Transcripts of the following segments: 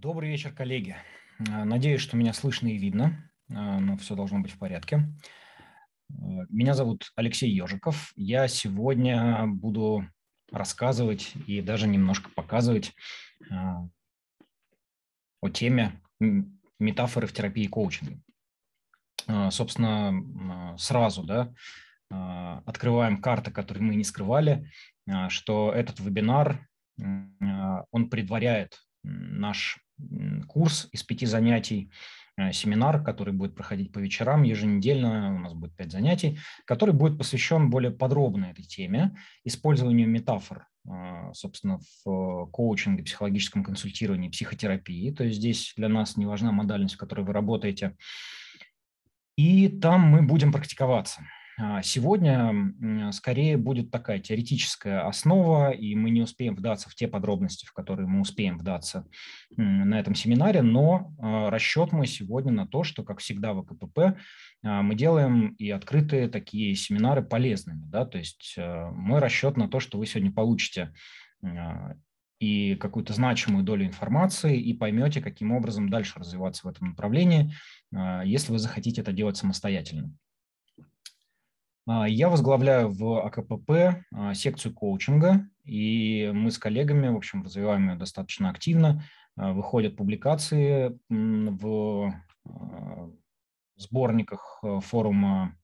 Добрый вечер, коллеги. Э, надеюсь, что меня слышно и видно, э, но все должно быть в порядке. Э, меня зовут Алексей Ежиков. Я сегодня буду рассказывать и даже немножко показывать о теме метафоры в терапии и Собственно, сразу да, открываем карты, которые мы не скрывали, что этот вебинар, он предваряет наш курс из пяти занятий, э, семинар, который будет проходить по вечерам еженедельно, у нас будет пять занятий, который будет посвящен более подробно этой теме, использованию метафор, э, собственно, в э, коучинге, психологическом консультировании, психотерапии. То есть здесь для нас не важна модальность, в которой вы работаете. И там мы будем практиковаться. А, сегодня э, скорее будет такая теоретическая основа, и мы не успеем вдаться в те подробности, в которые мы успеем вдаться на этом семинаре, но а, расчет мой сегодня на то, что, как всегда в а КПП, мы делаем и открытые такие семинары полезными. Да? То есть э, мой расчет на то, что вы сегодня получите и какую-то значимую долю информации и поймете, каким образом дальше развиваться в этом направлении, если вы захотите это делать самостоятельно. А, я возглавляю в АКПП а, секцию коучинга, и мы с коллегами, в общем, развиваем ее достаточно активно. А, выходят публикации в сборниках э, форума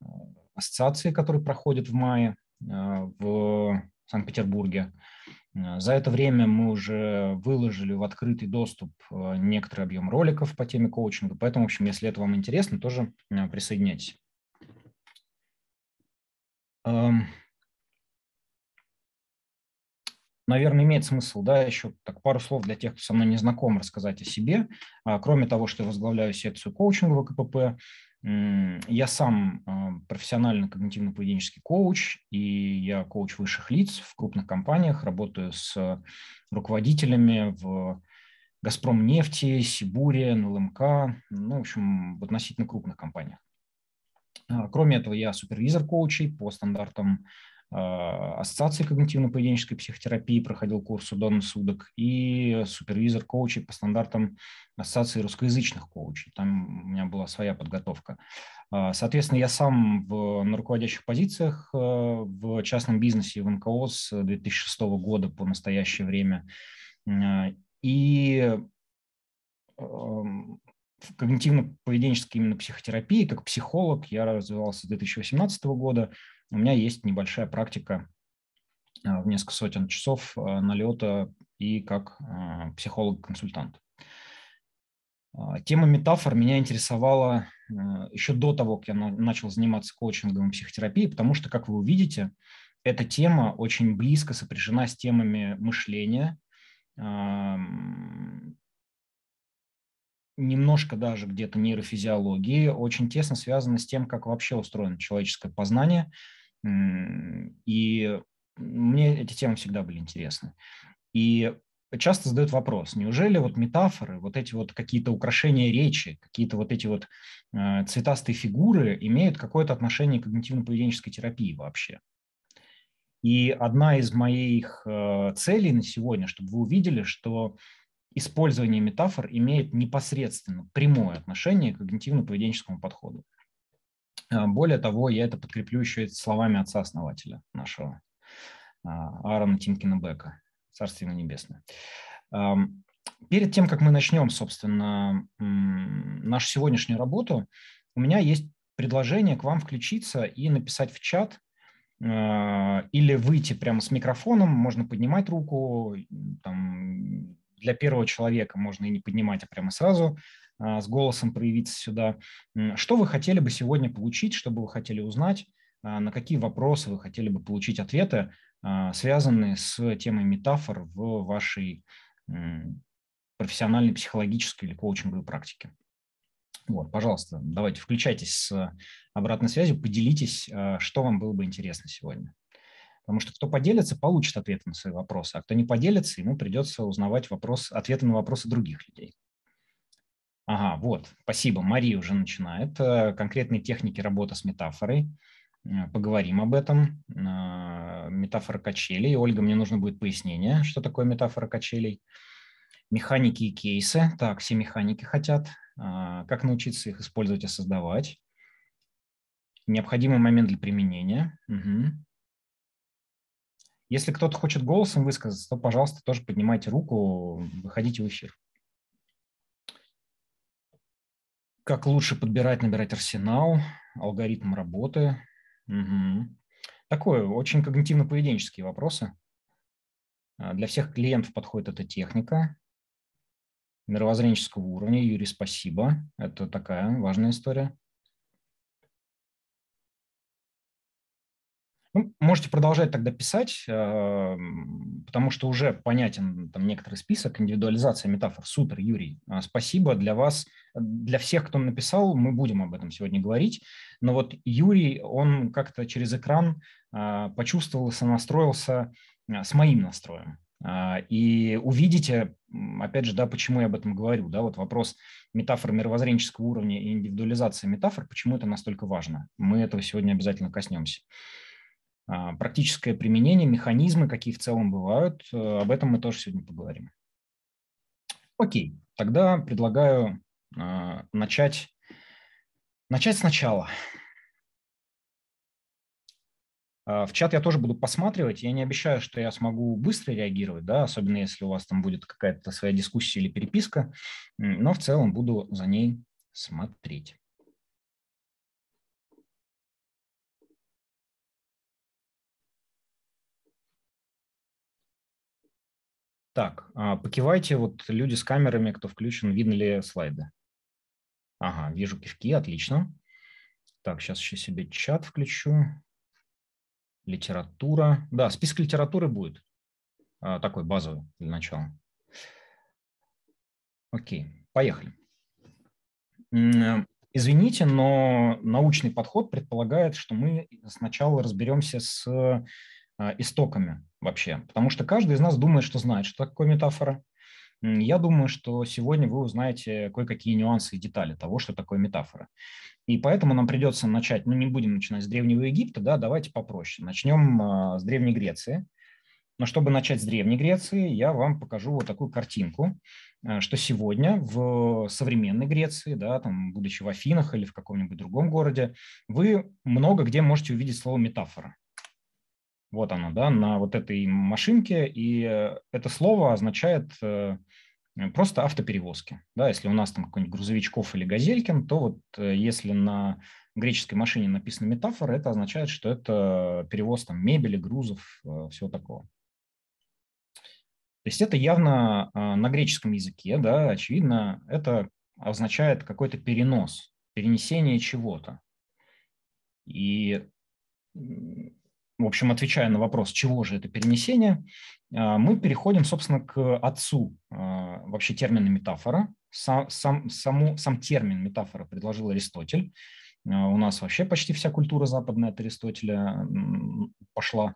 э, ассоциации, который проходит в мае в Санкт-Петербурге. За это время мы уже выложили в открытый доступ э, некоторый объем роликов по теме коучинга, поэтому, в общем, если это вам интересно, тоже присоединяйтесь. Эм, наверное, имеет смысл, да, еще так пару слов для тех, кто со мной не знаком, рассказать о себе. А, кроме того, что я возглавляю секцию коучинга КПП, я сам эм, профессиональный когнитивно-поведенческий коуч, и я коуч высших лиц в крупных компаниях, работаю с руководителями в Газпром нефти, Сибуре, НЛМК, ну, в общем, в относительно крупных компаниях. А, кроме этого, я супервизор коучей по стандартам а, Ассоциации когнитивно-поведенческой психотерапии проходил курс у Дона Судок и супервизор коучей по стандартам Ассоциации русскоязычных коучей. Там у меня была своя подготовка. А, соответственно, я сам в, на руководящих позициях в частном бизнесе в НКО с 2006 года по настоящее время. И в когнитивно-поведенческой именно психотерапии, как психолог, я развивался с 2018 года. У меня есть небольшая практика э, в несколько сотен часов э, налета и как э, психолог-консультант. Тема метафор меня интересовала еще до того, как я начал заниматься коучингом и психотерапией, потому что, как вы увидите, эта тема очень близко сопряжена с темами мышления, эм, немножко даже где-то нейрофизиологии очень тесно связано с тем, как вообще устроено человеческое познание. И мне эти темы всегда были интересны. И часто задают вопрос, неужели вот метафоры, вот эти вот какие-то украшения речи, какие-то вот эти вот э, цветастые фигуры имеют какое-то отношение к когнитивно-поведенческой терапии вообще? И одна из моих э, целей на сегодня, чтобы вы увидели, что использование метафор имеет непосредственно прямое отношение к когнитивно-поведенческому подходу. А, более того, я это подкреплю еще и словами отца-основателя нашего, а, Аарона Тимкина Бека, «Царствие ему небесное». Перед тем, как мы начнем, собственно, нашу сегодняшнюю работу, у меня есть предложение к вам включиться и написать в чат а, или выйти прямо с микрофоном, можно поднимать руку, там, для первого человека можно и не поднимать, а прямо сразу а, с голосом проявиться сюда. Что вы хотели бы сегодня получить, что бы вы хотели узнать, а, на какие вопросы вы хотели бы получить ответы, а, связанные с темой метафор в вашей профессиональной, психологической или коучинговой практике. Вот, пожалуйста, давайте включайтесь с обратной связью, поделитесь, что вам было бы интересно сегодня. Потому что кто поделится, получит ответ на свои вопросы, а кто не поделится, ему придется узнавать вопрос, ответы на вопросы других людей. Ага, вот, спасибо. Мария уже начинает. Э, Конкретные техники работы с метафорой. Э, поговорим об этом. Э, метафора качелей. Ольга, мне нужно будет пояснение, что такое метафора качелей. Механики и кейсы. Так, все механики хотят. Как научиться их использовать и создавать. Необходимый момент для применения. Угу. Если кто-то хочет голосом высказаться, то, пожалуйста, тоже поднимайте руку, выходите в эфир. Как лучше подбирать, набирать арсенал, алгоритм работы. Угу. Такое, очень когнитивно-поведенческие вопросы. А, для всех клиентов подходит эта техника мировоззренческого уровня. Юрий, спасибо. Это такая важная история. Ну, можете продолжать тогда писать, э, потому что уже понятен там некоторый список, индивидуализация метафор. Супер, Юрий, э, спасибо для вас, для всех, кто написал, мы будем об этом сегодня говорить. Но вот Юрий, он как-то через экран э, почувствовался, настроился с моим настроем. И увидите, опять же, да, почему я об этом говорю, да, вот вопрос метафоры мировоззренческого уровня и индивидуализации метафор, почему это настолько важно. Мы этого сегодня обязательно коснемся. А, практическое применение, механизмы, какие в целом бывают. Э, об этом мы тоже сегодня поговорим. Окей, тогда предлагаю а, начать, начать сначала. А, в чат я тоже буду посматривать. Я не обещаю, что я смогу быстро реагировать, да, особенно если у вас там будет какая-то своя дискуссия или переписка, но в целом буду за ней смотреть. Так, а, покивайте, вот люди с камерами, кто включен, видно ли слайды? Ага, вижу кивки, отлично. Так, сейчас еще себе чат включу. Литература. Да, список литературы будет. А, такой базовый для начала. Окей, поехали. Извините, но научный подход предполагает, что мы сначала разберемся с Э, истоками вообще. Потому что каждый из нас думает, что знает, что такое метафора. Я думаю, что сегодня вы узнаете кое-какие нюансы и детали того, что такое метафора. И поэтому нам придется начать, ну не будем начинать с Древнего Египта, да, давайте попроще. Начнем а, с Древней Греции. Но чтобы начать с Древней Греции, я вам покажу вот такую картинку, э, что сегодня в современной Греции, да, там, будучи в Афинах или в каком-нибудь другом городе, вы много где можете увидеть слово метафора. Вот оно, да, на вот этой машинке. И э, это слово означает э, э, просто автоперевозки. Да, если у нас там какой-нибудь грузовичков или газелькин, то вот если на греческой машине написана метафора, это означает, что это перевоз там мебели, грузов, всего такого. То есть это явно на греческом языке, да, очевидно, это означает какой-то перенос, перенесение чего-то. И в общем, отвечая на вопрос, чего же это перенесение, а, мы переходим, собственно, к отцу а, вообще термина метафора. Сам, сам, саму, сам термин метафора предложил Аристотель. А, у нас вообще почти вся культура западная от Аристотеля пошла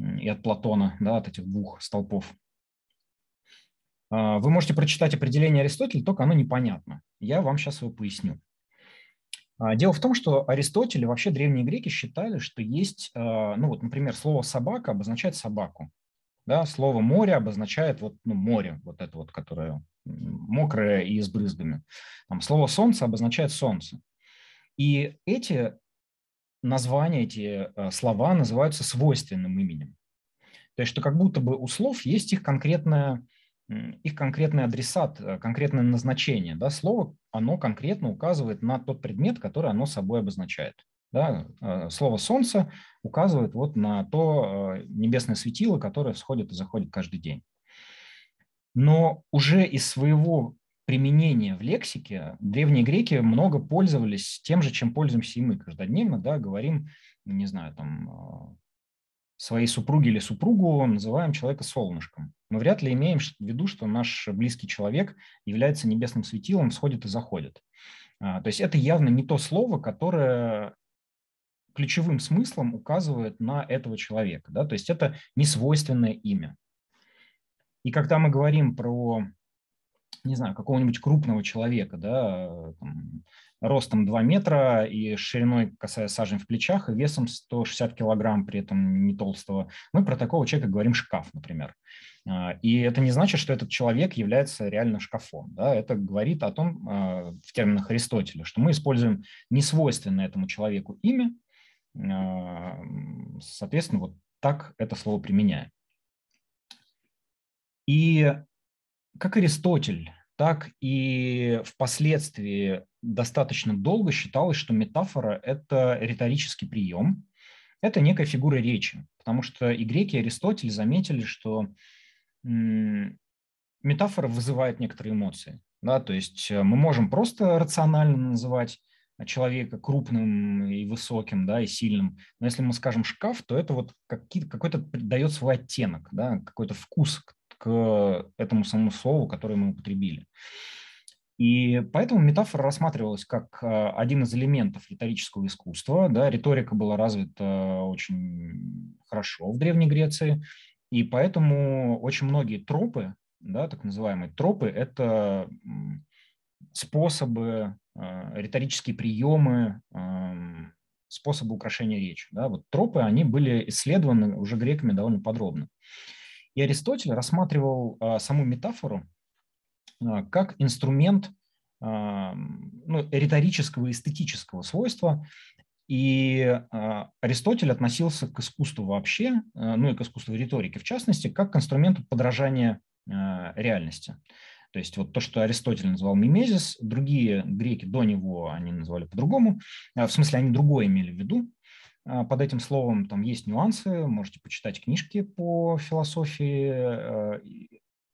и от Платона, да, от этих двух столпов. Вы можете прочитать определение Аристотеля, только оно непонятно. Я вам сейчас его поясню. А, дело в том, что Аристотель и вообще древние греки считали, что есть, а, ну вот, например, слово «собака» обозначает собаку, да, слово «море» обозначает вот, ну, море, вот это вот, которое мокрое и с брызгами. Там, слово «солнце» обозначает солнце. И эти названия, эти а, слова называются свойственным именем. То есть, что как будто бы у слов есть их конкретная их конкретный адресат, э, конкретное назначение. Да, слово, оно конкретно указывает на тот предмет, который оно собой обозначает. Да, э, слово «солнце» указывает вот на то э, небесное светило, которое всходит и заходит каждый день. Но уже из своего применения в лексике древние греки много пользовались тем же, чем пользуемся и мы каждодневно. Да, говорим, не знаю, там своей супруге или супругу называем человека солнышком. Мы вряд ли имеем в виду, что наш близкий человек является небесным светилом, сходит и заходит. А, то есть это явно не то слово, которое ключевым смыслом указывает на этого человека. Да? То есть это не свойственное имя. И когда мы говорим про, не знаю, какого-нибудь крупного человека, да, там, ростом 2 метра и шириной, касая сажень в плечах, и весом 160 килограмм, при этом не толстого, мы про такого человека говорим шкаф, например. А, и это не значит, что этот человек является реально шкафом. Да? Это говорит о том, а, в терминах Аристотеля, что мы используем несвойственное этому человеку имя, а, соответственно, вот так это слово применяем. И как Аристотель, так и впоследствии достаточно долго считалось, что метафора – это риторический прием, это некая фигура речи, потому что и греки, и Аристотель заметили, что метафора вызывает некоторые эмоции. Да? То есть э, мы можем просто рационально называть человека крупным и высоким, да, и сильным. Но если мы скажем шкаф, то это вот какой-то дает свой оттенок, да, какой-то вкус к этому самому слову, которое мы употребили. И поэтому метафора рассматривалась как э, один из элементов риторического искусства. Да, риторика была развита очень хорошо в Древней Греции, и поэтому очень многие тропы, да, так называемые тропы, это способы, э, риторические приемы, эм, способы украшения речи. Да. Вот тропы, они были исследованы уже греками довольно подробно. И Аристотель рассматривал э, саму метафору а, как инструмент а, ну, риторического и эстетического свойства. И а, Аристотель относился к искусству вообще, ну и к искусству риторики в частности, как к инструменту подражания реальности. То есть вот то, что Аристотель называл мимезис, другие греки до него они называли по-другому. В смысле, они другое имели в виду, под этим словом там есть нюансы, можете почитать книжки по философии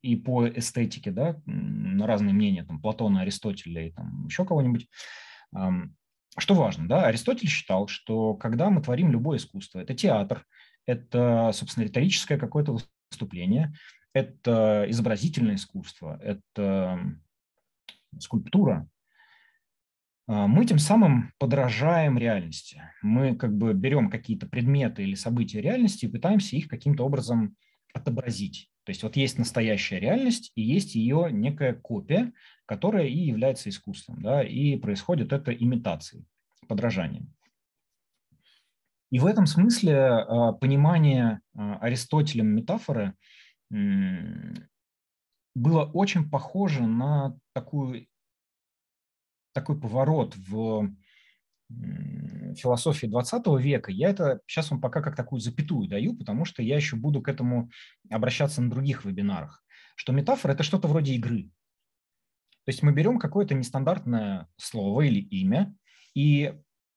и по эстетике, да, на разные мнения, там, Платона, Аристотеля и там еще кого-нибудь. Что важно, да, Аристотель считал, что когда мы творим любое искусство, это театр, это, собственно, риторическое какое-то выступление, это изобразительное искусство, это скульптура, а, мы тем самым подражаем реальности. Мы как бы берем какие-то предметы или события реальности и пытаемся их каким-то образом отобразить. То есть вот есть настоящая реальность и есть ее некая копия, которая и является искусством. Да, и происходит это имитацией, подражанием. И в этом смысле а, понимание а, Аристотелем метафоры было очень похоже на такую, такой поворот в философии 20 века, я это сейчас вам пока как такую запятую даю, потому что я еще буду к этому обращаться на других вебинарах, что метафора – это что-то вроде игры. То есть мы берем какое-то нестандартное слово или имя и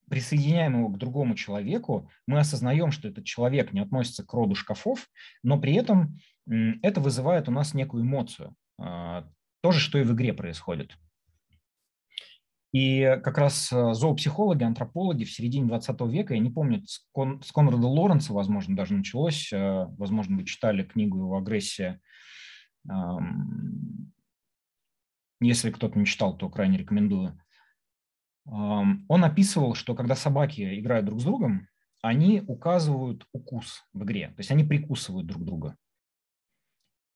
присоединяем его к другому человеку, мы осознаем, что этот человек не относится к роду шкафов, но при этом это вызывает у нас некую эмоцию. А, То же, что и в игре происходит. И как раз э, зоопсихологи, антропологи в середине 20 века, я не помню, с, Кон, с Конрада Лоренса, возможно, даже началось, э, возможно, вы читали книгу его «Агрессия». Эм, если кто-то не читал, то крайне рекомендую. Эм, он описывал, что когда собаки играют друг с другом, они указывают укус в игре, то есть они прикусывают друг друга.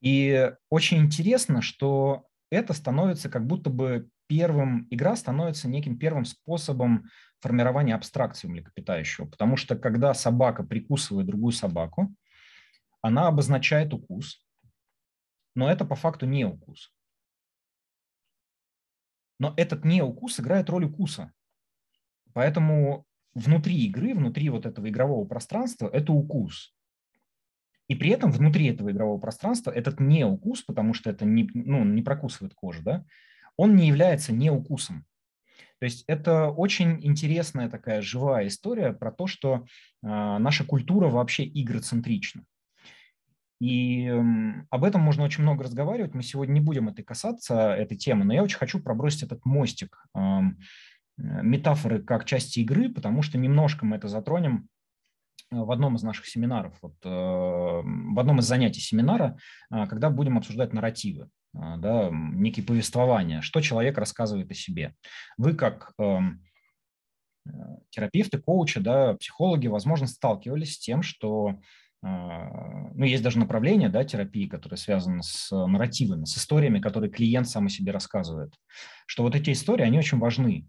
И очень интересно, что это становится как будто бы первым, игра становится неким первым способом формирования абстракции у млекопитающего, потому что когда собака прикусывает другую собаку, она обозначает укус, но это по факту не укус. Но этот не укус играет роль укуса. Поэтому внутри игры, внутри вот этого игрового пространства это укус. И при этом внутри этого игрового пространства этот не укус, потому что это не, ну, не прокусывает кожу, да, он не является не укусом. То есть это очень интересная такая живая история про то, что а, наша культура вообще игроцентрична. И эм, об этом можно очень много разговаривать. Мы сегодня не будем этой касаться, этой темы, но я очень хочу пробросить этот мостик эм, э, метафоры как части игры, потому что немножко мы это затронем Э, в одном из наших семинаров, вот, э, в одном из занятий семинара, э, когда будем обсуждать нарративы, да, некие повествования, что человек рассказывает о себе. Вы как эм, терапевты, коучи, да, психологи, возможно, сталкивались с тем, что ну, есть даже направление да, терапии, которое связано с нарративами, с историями, которые клиент сам о себе рассказывает, что вот эти истории, они очень важны.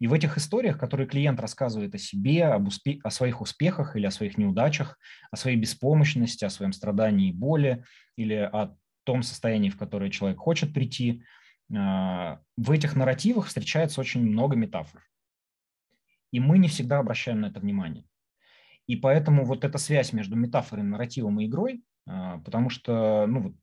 И в этих историях, которые клиент рассказывает о себе, об успе- о своих успехах или о своих неудачах, о своей беспомощности, о своем страдании и боли или о том состоянии, в которое человек хочет прийти, э, в этих нарративах встречается очень много метафор. И мы не всегда обращаем на это внимание. И поэтому вот эта связь между метафорой, нарративом и игрой, э, потому что ну, вот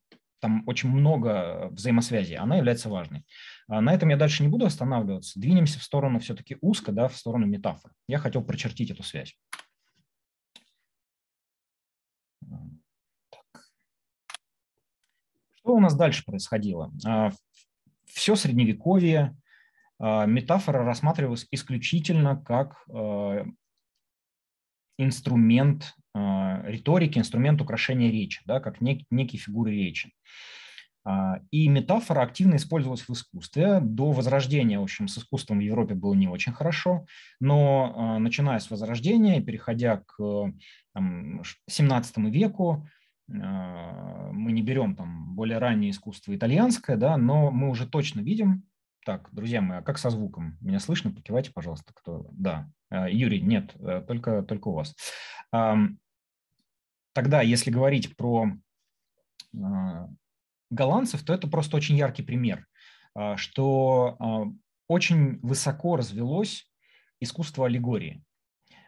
там очень много взаимосвязи, она является важной. А, на этом я дальше не буду останавливаться. Двинемся в сторону все-таки узко, да, в сторону метафор. Я хотел прочертить эту связь. Что у нас дальше происходило? А, Все средневековье, а, метафора рассматривалась исключительно как инструмент а, риторики инструмент украшения речи, да, как нек, некие фигуры речи. А, и метафора активно использовалась в искусстве. До Возрождения, в общем, с искусством в Европе было не очень хорошо, но а, начиная с Возрождения, и переходя к там, 17 веку, мы не берем там более раннее искусство итальянское, да, но мы уже точно видим, так, друзья мои, а как со звуком? Меня слышно? Покивайте, пожалуйста, кто... Да. Юрий, нет, э, только, только у вас. Тогда, если говорить про а, голландцев, то это просто очень яркий пример, а, что а, очень высоко развелось искусство аллегории.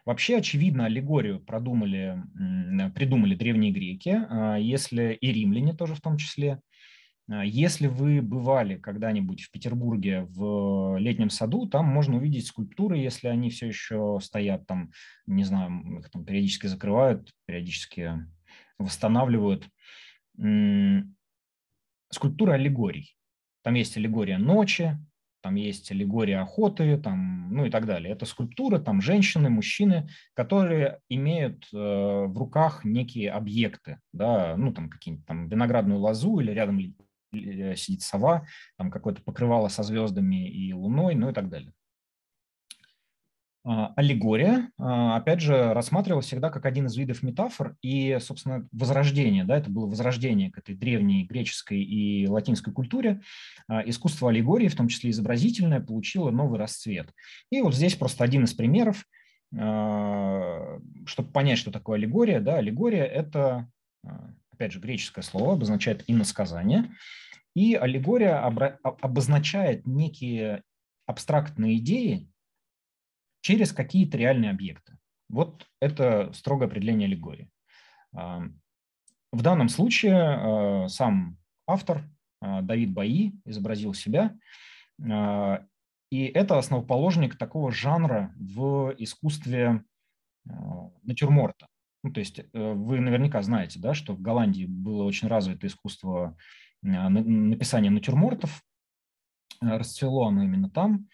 Вообще, очевидно, аллегорию продумали, придумали древние греки, если и римляне тоже в том числе. Э, если вы бывали когда-нибудь в Петербурге в э, летнем саду, там можно увидеть скульптуры, если они все еще стоят там, не знаю, их там периодически закрывают, периодически восстанавливают. Скульптуры аллегорий. Там есть аллегория ночи, там есть аллегория охоты, там, ну и так далее. Это скульптуры, там женщины, мужчины, которые имеют э, в руках некие объекты, да, ну там какие-нибудь там виноградную лозу или рядом Э, сидит сова, там какое-то покрывало со звездами и луной, ну и так далее. А, аллегория, а, опять же, рассматривалась всегда как один из видов метафор и, собственно, возрождение, да, это было возрождение к этой древней греческой и латинской культуре. А, искусство аллегории, в том числе изобразительное, получило новый расцвет. И вот здесь просто один из примеров, чтобы понять, что такое аллегория. Да, аллегория – это опять же, греческое слово, обозначает иносказание. И аллегория обозначает некие абстрактные идеи через какие-то реальные объекты. Вот это строгое определение аллегории. А, в данном случае а, сам автор а, Давид Баи изобразил себя, и это основоположник такого жанра в искусстве натюрморта. Ну, то есть э, вы наверняка знаете, да, что в Голландии было очень развито искусство а, написания натюрмортов, э, расцвело оно именно там.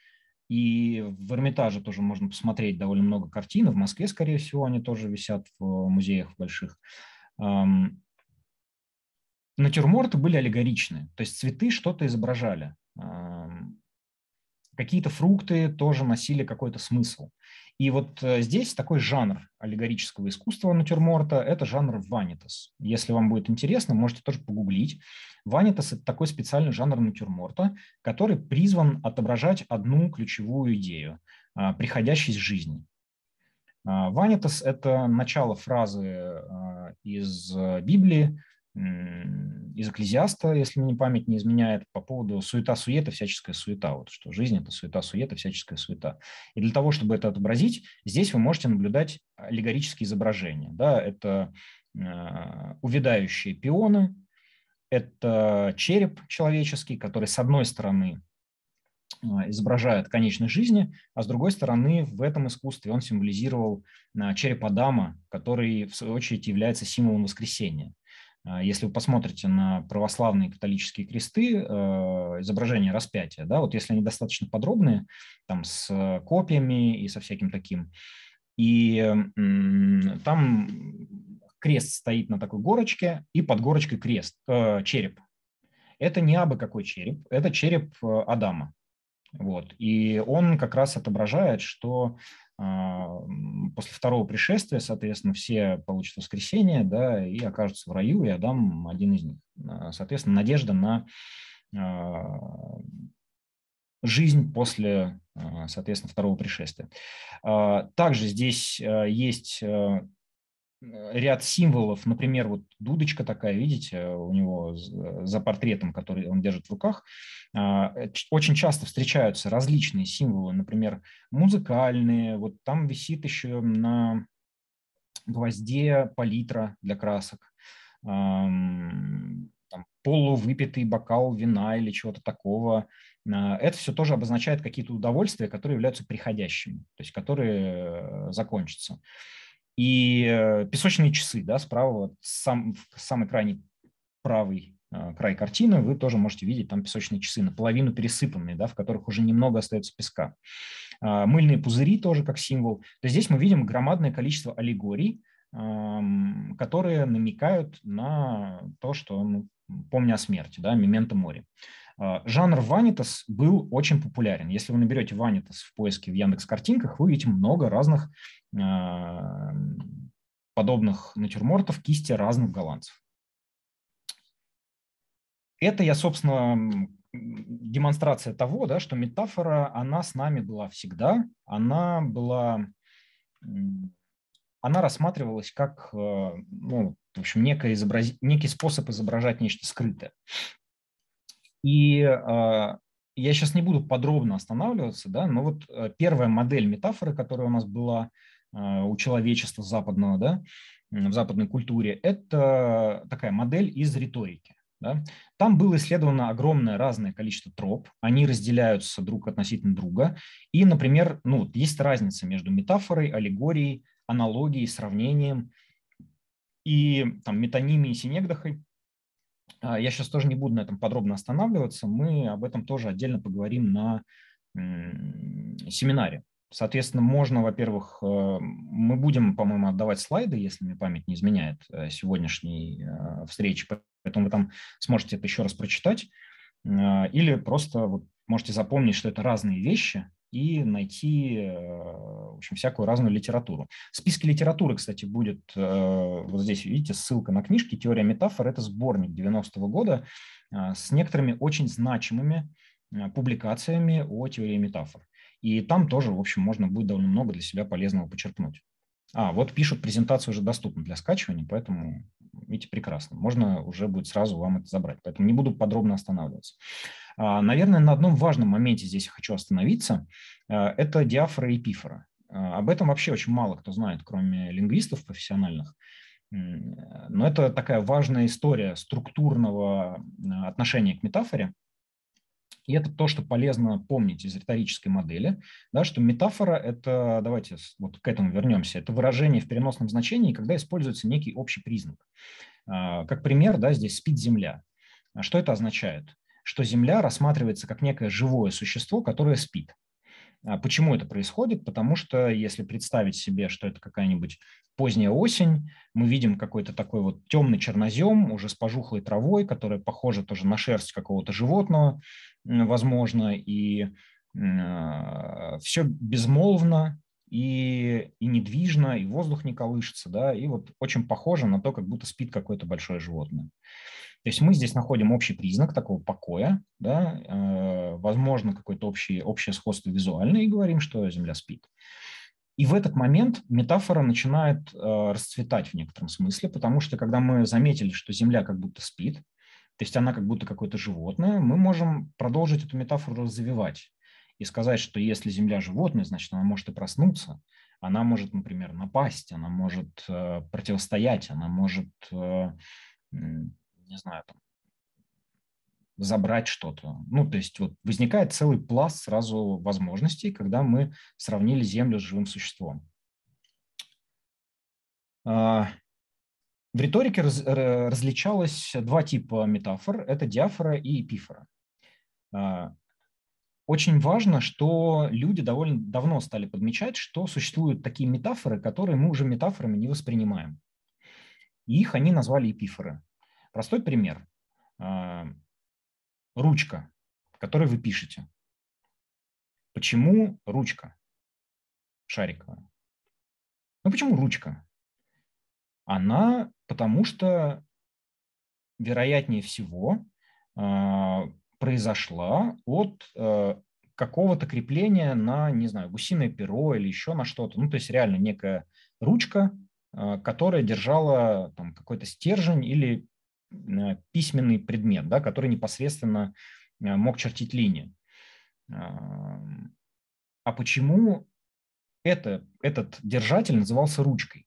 И в Эрмитаже тоже можно посмотреть довольно много картин. В Москве, скорее всего, они тоже висят в музеях больших. Натюрморты были аллегоричны, то есть цветы что-то изображали какие-то фрукты тоже носили какой-то смысл. И вот э, здесь такой жанр аллегорического искусства натюрморта – это жанр ванитас. Если вам будет интересно, можете тоже погуглить. Ванитас – это такой специальный жанр натюрморта, который призван отображать одну ключевую идею, а, приходящей с жизни. А, ванитас – это начало фразы а, из э, Библии, из «Экклезиаста», если мне память не изменяет, по поводу суета-суета, всяческая суета, вот что жизнь – это суета-суета, всяческая суета. И для того, чтобы это отобразить, здесь вы можете наблюдать аллегорические изображения. Да? Это а, увядающие пионы, это череп человеческий, который с одной стороны а, изображает конечность жизни, а с другой стороны в этом искусстве он символизировал а, череп Адама, который в свою очередь является символом воскресения. А, если вы посмотрите на православные католические кресты, э, изображение распятия, да, вот если они достаточно подробные, там с э, копьями и со всяким таким, и там крест стоит на такой горочке, и под горочкой крест, э, череп. Это не абы какой череп, это череп э, Адама. Вот. И он как раз отображает, что а, после второго пришествия, соответственно, все получат воскресение, да, и окажутся в раю, и Адам один из них. А, соответственно, надежда на а, жизнь после, соответственно, второго пришествия. Также здесь есть Э, ряд символов, например, вот дудочка такая, видите, у него э, за портретом, который он держит в руках, а, э, очень часто встречаются различные символы, например, музыкальные, вот там висит еще на гвозде палитра для красок, там, полувыпитый бокал вина или чего-то такого. А, это все тоже обозначает какие-то удовольствия, которые являются приходящими, то есть которые закончатся. И э, песочные часы, да, справа, вот сам, самый крайний правый э, край картины, вы тоже можете видеть там песочные часы, наполовину пересыпанные, да, в которых уже немного остается песка. А, мыльные пузыри тоже как символ. То здесь мы видим громадное количество аллегорий, эм, которые намекают на то, что мы ну, помня о смерти, да, мемента море. А, жанр ванитас был очень популярен. Если вы наберете ванитас в поиске в Яндекс Картинках, вы увидите много разных а, подобных натюрмортов кисти разных голландцев. Это я, собственно, демонстрация того, да, что метафора, она с нами была всегда, она была, она рассматривалась как, э, ну, в общем, некое изобраз... некий способ изображать нечто скрытое. И а, я сейчас не буду подробно останавливаться, да, но вот э, первая модель метафоры, которая у нас была э, у человечества западного, да, в западной культуре, это такая модель из риторики. Да? Там было исследовано огромное разное количество троп, они разделяются друг относительно друга. И, например, ну, есть разница между метафорой, аллегорией, аналогией, сравнением и там, метонимией, синегдохой. А, я сейчас тоже не буду на этом подробно останавливаться, мы об этом тоже отдельно поговорим на семинаре. Соответственно, можно, во-первых, э, мы будем, по-моему, отдавать слайды, если мне память не изменяет э, сегодняшней э, встречи, поэтому вы там сможете это еще раз прочитать. Или просто вот можете запомнить, что это разные вещи, и найти э, в общем, всякую разную литературу. В списке литературы, кстати, будет э, вот здесь, видите, ссылка на книжки «Теория метафор». Это сборник 90-го года э, с некоторыми очень значимыми публикациями о теории метафор. И там тоже, в общем, можно будет довольно много для себя полезного почерпнуть. А, вот пишут, презентация уже доступна для скачивания, поэтому видите, прекрасно. Можно уже будет сразу вам это забрать. Поэтому не буду подробно останавливаться. А, наверное, на одном важном моменте здесь я хочу остановиться. А, это диафора и пифора. А, об этом вообще очень мало кто знает, кроме лингвистов профессиональных. Но это такая важная история структурного отношения к метафоре. И это то, что полезно помнить из риторической модели, да, что метафора – это, давайте вот к этому вернемся, это выражение в переносном значении, когда используется некий общий признак. А, как пример, да, здесь спит земля. А что это означает? Что земля рассматривается как некое живое существо, которое спит. А почему это происходит? Потому что если представить себе, что это какая-нибудь поздняя осень, мы видим какой-то такой вот темный чернозем, уже с пожухлой травой, которая похожа тоже на шерсть какого-то животного, возможно, и а, все безмолвно, и, и недвижно, и воздух не колышется, да, и вот очень похоже на то, как будто спит какое-то большое животное. То есть мы здесь находим общий признак такого покоя, да, э, возможно, какое-то общее, общее сходство визуальное, и говорим, что Земля спит. И в этот момент метафора начинает э, расцветать в некотором смысле, потому что когда мы заметили, что Земля как будто спит, то есть она как будто какое-то животное, мы можем продолжить эту метафору развивать и сказать, что если Земля животное, значит, она может и проснуться, она может, например, напасть, она может э, противостоять, она может э, не знаю, там, забрать что-то. Ну, то есть вот возникает целый пласт сразу возможностей, когда мы сравнили Землю с живым существом. А, в риторике раз, э, различалось два типа метафор. Это диафора и эпифора. А, очень важно, что люди довольно давно стали подмечать, что существуют такие метафоры, которые мы уже метафорами не воспринимаем. И их они назвали эпифоры. Простой пример. Э, ручка, которой вы пишете. Почему ручка шариковая? Ну почему ручка? Она потому что, вероятнее всего, э, произошла от э, какого-то крепления на, не знаю, гусиное перо или еще на что-то. Ну, то есть реально некая ручка, которая держала там какой-то стержень или Э, письменный предмет, да, который непосредственно э, мог чертить линии. Э, а почему это, этот держатель назывался ручкой?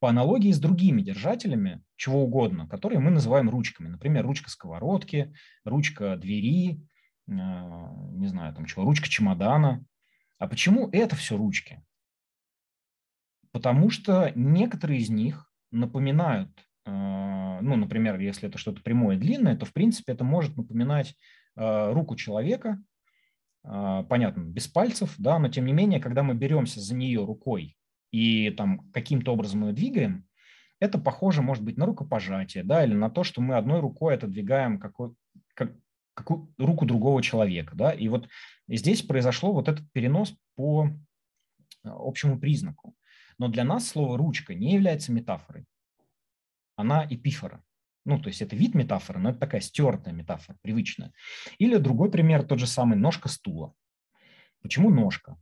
По аналогии с другими держателями, чего угодно, которые мы называем ручками. Например, ручка сковородки, ручка двери, не знаю, там чего, ручка чемодана. А почему это все ручки? Потому что некоторые из них напоминают а, ну, например, если это что-то прямое длинное, то, в принципе, это может напоминать а, руку человека, а, понятно, без пальцев, да, но тем не менее, когда мы беремся за нее рукой и там каким-то образом ее двигаем, это похоже, может быть, на рукопожатие, да, или на то, что мы одной рукой отодвигаем какой, как, какую, руку другого человека, да, и вот здесь произошло вот этот перенос по общему признаку. Но для нас слово «ручка» не является метафорой она эпифора. Ну, то есть это вид метафоры, но это такая стертая метафора, привычная. Или другой пример, тот же самый ножка стула. Почему ножка?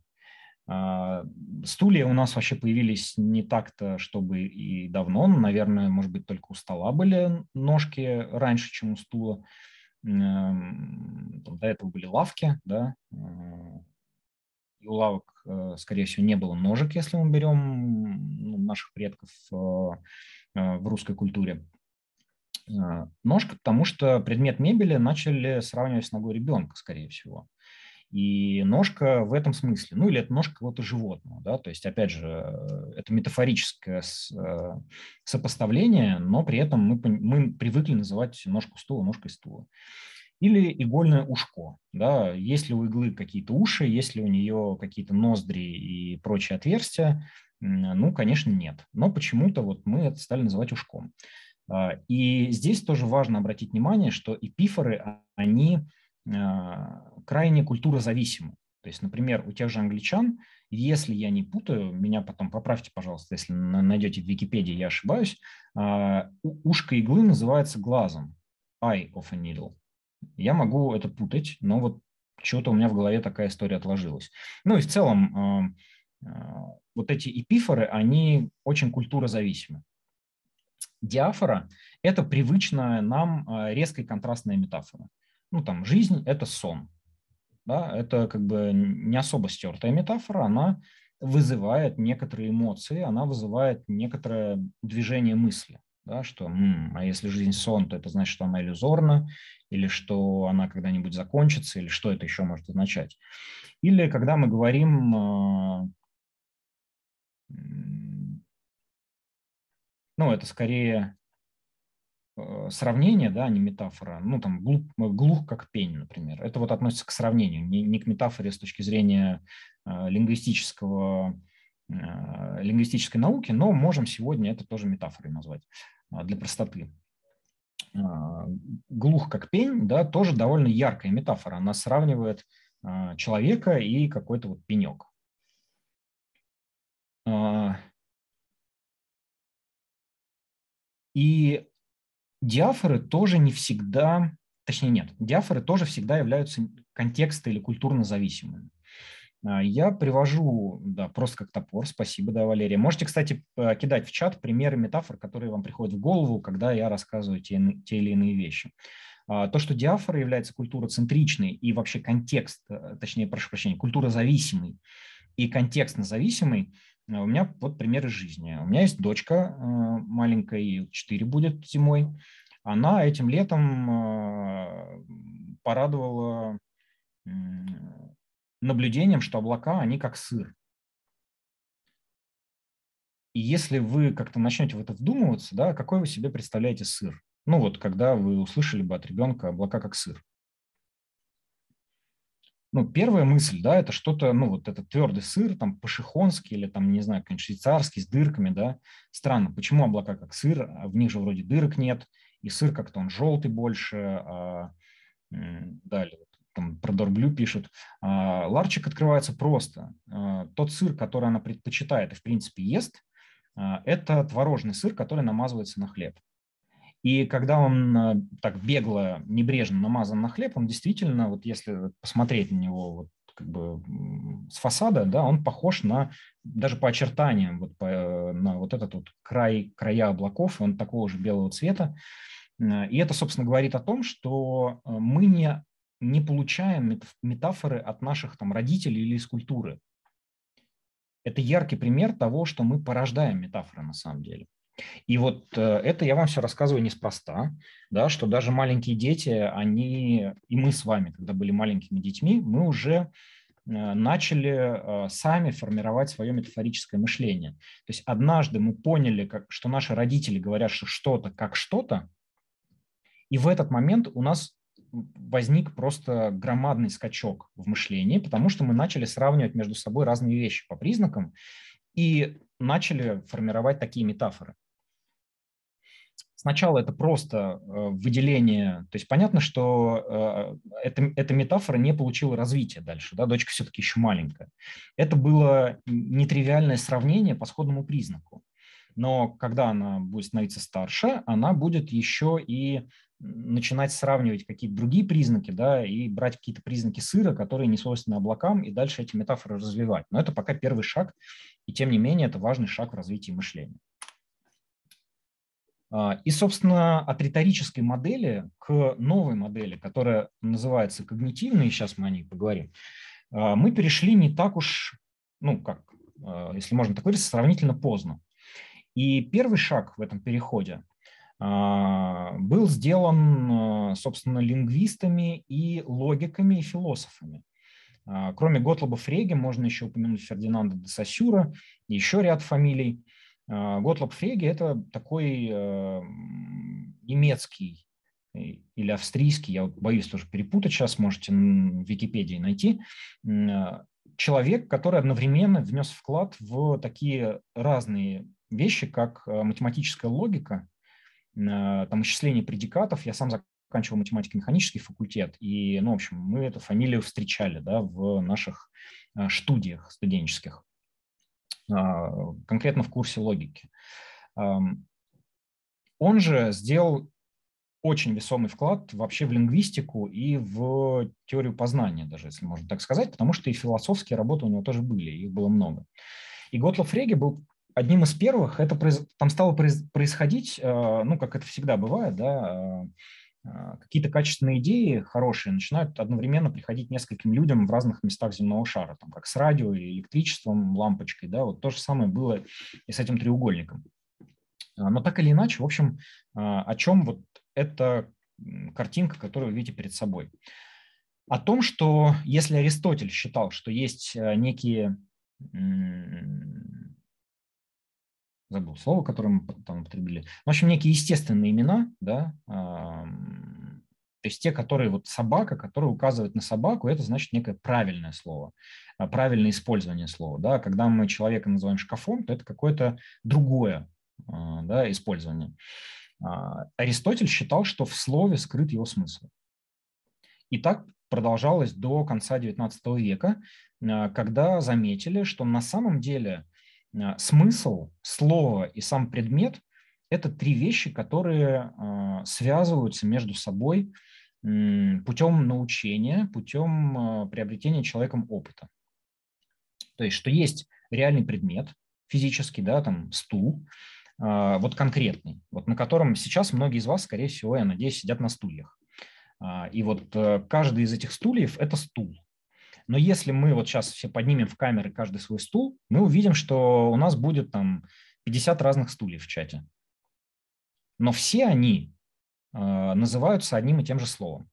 А, стулья у нас вообще появились не так-то, чтобы и давно. Наверное, может быть, только у стола были ножки раньше, чем у стула. Там до этого были лавки, да. А, и у лавок, э, скорее всего, не было ножек, если мы берем наших предков а, Э, в русской культуре. Э, ножка, потому что предмет мебели начали сравнивать с ногой ребенка, скорее всего. И ножка в этом смысле, ну или это ножка какого-то животного, да, то есть, опять же, э, это метафорическое сопоставление, но при этом мы, мы привыкли называть ножку стула ножкой стула. Или игольное ушко, да, есть ли у иглы какие-то уши, есть ли у нее какие-то ноздри и прочие отверстия, ну, конечно, нет. Но почему-то вот мы это стали называть ушком. А, и здесь тоже важно обратить внимание, что эпифоры, они а, крайне культурозависимы. То есть, например, у тех же англичан, если я не путаю, меня потом поправьте, пожалуйста, если найдете в Википедии, я ошибаюсь, а, ушко иглы называется глазом, eye of a needle. Я могу это путать, но вот чего-то у меня в голове такая история отложилась. Ну и в целом Э, вот эти эпифоры, они очень культурозависимы. Диафора – это привычная нам э, резкая контрастная метафора. Ну, там, жизнь – это сон. Да, это как бы не особо стертая метафора, она вызывает некоторые эмоции, она вызывает некоторое движение мысли. Да, что м-м, а если жизнь сон, то это значит, что она иллюзорна, или что она когда-нибудь закончится, или что это еще может означать. Или когда мы говорим э, ну, это скорее э, сравнение, да, а не метафора. Ну, там, глух, э, глух как пень, например. Это вот относится к сравнению, не, не к метафоре с точки зрения э, лингвистического, э, лингвистической науки, но можем сегодня это тоже метафорой назвать для простоты. А, глух как пень, да, тоже довольно яркая метафора. Она сравнивает человека и какой-то вот пенек. А, и диафоры тоже не всегда, точнее нет, диафоры тоже всегда являются контекста или культурно зависимыми. А, я привожу, да, просто как топор, спасибо, да, Валерия. Можете, кстати, кидать в чат примеры метафор, которые вам приходят в голову, когда я рассказываю те, те или иные вещи. А, то, что диафора является культуроцентричной и вообще контекст, э, точнее, прошу прощения, культурозависимый и контекстно зависимый, а у меня вот примеры жизни. У меня есть дочка э, маленькая, ей 4 будет зимой. Она этим летом э, порадовала наблюдением, что облака, они как сыр. И если вы как-то начнете в это вдумываться, да, какой вы себе представляете сыр? Ну вот, когда вы услышали бы от ребенка облака как сыр ну, первая мысль, да, это что-то, ну, вот этот твердый сыр, там, пашихонский или, там, не знаю, какой-нибудь швейцарский с дырками, да. Странно, почему облака как сыр, а в них же вроде дырок нет, и сыр как-то он желтый больше, а, далее, там, про Дорблю пишут. А, ларчик открывается просто. А, тот сыр, который она предпочитает и, в принципе, ест, а, это творожный сыр, который намазывается на хлеб. И когда он э, так бегло, небрежно намазан на хлеб, он действительно, вот если посмотреть на него вот как бы с фасада, да, он похож на даже по очертаниям, вот по, э, на вот этот вот край, края облаков, он такого же белого цвета. И это, собственно, говорит о том, что э, мы не, не получаем метафоры от наших там родителей или из культуры. Это яркий пример того, что мы порождаем метафоры на самом деле. И вот э, это я вам все рассказываю неспроста, да, что даже маленькие дети, они, и мы с вами, когда были маленькими детьми, мы уже э, начали э, сами формировать свое метафорическое мышление. То есть однажды мы поняли, как, что наши родители говорят, что что-то как что-то, и в этот момент у нас возник просто громадный скачок в мышлении, потому что мы начали сравнивать между собой разные вещи по признакам и начали формировать такие метафоры. Сначала это просто э, выделение, то есть понятно, что э, эта, эта метафора не получила развития дальше, да, дочка все-таки еще маленькая. Это было нетривиальное сравнение по сходному признаку. Но когда она будет становиться старше, она будет еще и начинать сравнивать какие-то другие признаки, да, и брать какие-то признаки сыра, которые не свойственны облакам, и дальше эти метафоры развивать. Но это пока первый шаг, и тем не менее это важный шаг в развитии мышления. А, и, собственно, от риторической модели к новой модели, которая называется когнитивной, сейчас мы о ней поговорим, а, мы перешли не так уж, ну как, а, если можно так выразиться, сравнительно поздно. И первый шаг в этом переходе был сделан, собственно, лингвистами и логиками и философами. Кроме Готлоба Фреги можно еще упомянуть Фердинанда де Сассюра и еще ряд фамилий – а, Готлоб Фреге – это такой а, немецкий или австрийский, я боюсь тоже перепутать сейчас, можете в Википедии найти, а, человек, который одновременно внес вклад в такие разные вещи, как математическая логика, там исчисление предикатов. Я сам заканчивал математико-механический факультет, и, ну, в общем, мы эту фамилию встречали да, в наших студиях студенческих. А, конкретно в курсе логики. Он же сделал очень весомый вклад вообще в лингвистику и в теорию познания, даже если можно так сказать, потому что и философские работы у него тоже были, их было много. И Готлоф Фреге был одним из первых, это там стало происходить, а, ну, как это всегда бывает, да, а, а, какие-то качественные идеи хорошие начинают одновременно приходить нескольким людям в разных местах земного шара, там, как с радио, электричеством, лампочкой. Да? Вот то же самое было и с этим треугольником. А, но так или иначе, в общем, а, о чем вот эта картинка, которую вы видите перед собой? О том, что если Аристотель считал, что есть некие забыл слово, которое мы там употребили. В общем, некие естественные имена, да, то есть те, которые вот собака, которые указывают на собаку, это значит некое правильное слово, а, правильное использование слова. Да? Когда мы человека называем шкафом, то это какое-то другое а, да, использование. А, Аристотель считал, что в слове скрыт его смысл. И так продолжалось до конца XIX века, когда заметили, что на самом деле – Э, смысл, слово и сам предмет – это три вещи, которые э, связываются между собой путем научения, путем э, приобретения человеком опыта. То есть, что есть реальный предмет, физический, да, там стул, вот конкретный, вот на котором сейчас многие из вас, скорее всего, я надеюсь, сидят на стульях. А, и вот каждый из этих стульев – это стул. Но если мы вот сейчас все поднимем в камеры каждый свой стул, мы увидим, что у нас будет там 50 разных стульев в чате. Но все они э, называются одним и тем же словом.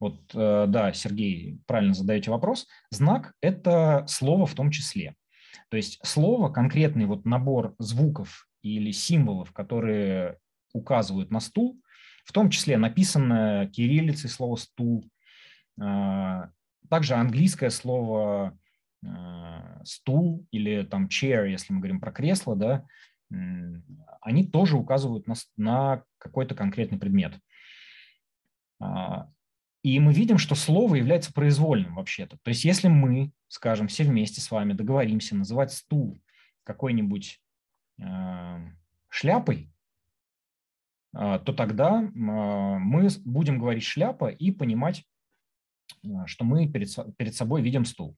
Вот, э, да, Сергей, правильно задаете вопрос. Знак – это слово в том числе. То есть слово, конкретный вот набор звуков или символов, которые указывают на стул, в том числе написанное кириллицей слово «стул», э, также английское слово э, стул или там chair, если мы говорим про кресло, да, они тоже указывают нас на какой-то конкретный предмет. А, и мы видим, что слово является произвольным вообще-то. То есть если мы, скажем, все вместе с вами договоримся называть стул какой-нибудь э, шляпой, э, то тогда мы будем говорить шляпа и понимать, Э, что мы перед, перед собой видим стул.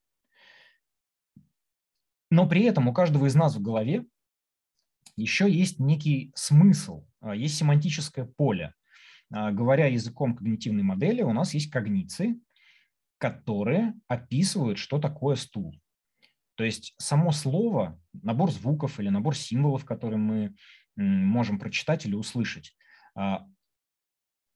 Но при этом у каждого из нас в голове еще есть некий смысл, э, есть семантическое поле. Э, говоря языком когнитивной модели, у нас есть когниции, которые описывают, что такое стул. То есть само слово, набор звуков или набор символов, которые мы можем прочитать или услышать,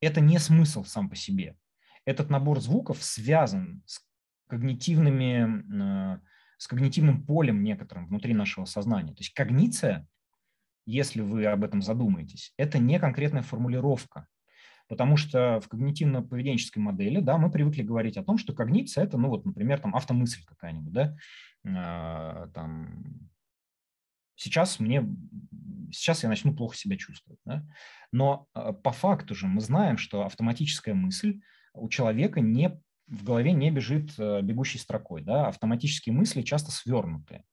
это не смысл сам по себе этот набор звуков связан с когнитивными, э, с когнитивным полем некоторым внутри нашего сознания. То есть когниция, если вы об этом задумаетесь, это не конкретная формулировка, потому что в когнитивно-поведенческой модели, да, мы привыкли говорить о том, что когниция – это, ну вот, например, там автомысль какая-нибудь, да, а, там, сейчас мне, сейчас я начну плохо себя чувствовать, да? но э, по факту же мы знаем, что автоматическая мысль у человека не, в голове не бежит э, бегущей строкой. Да? Автоматические мысли часто свернутые.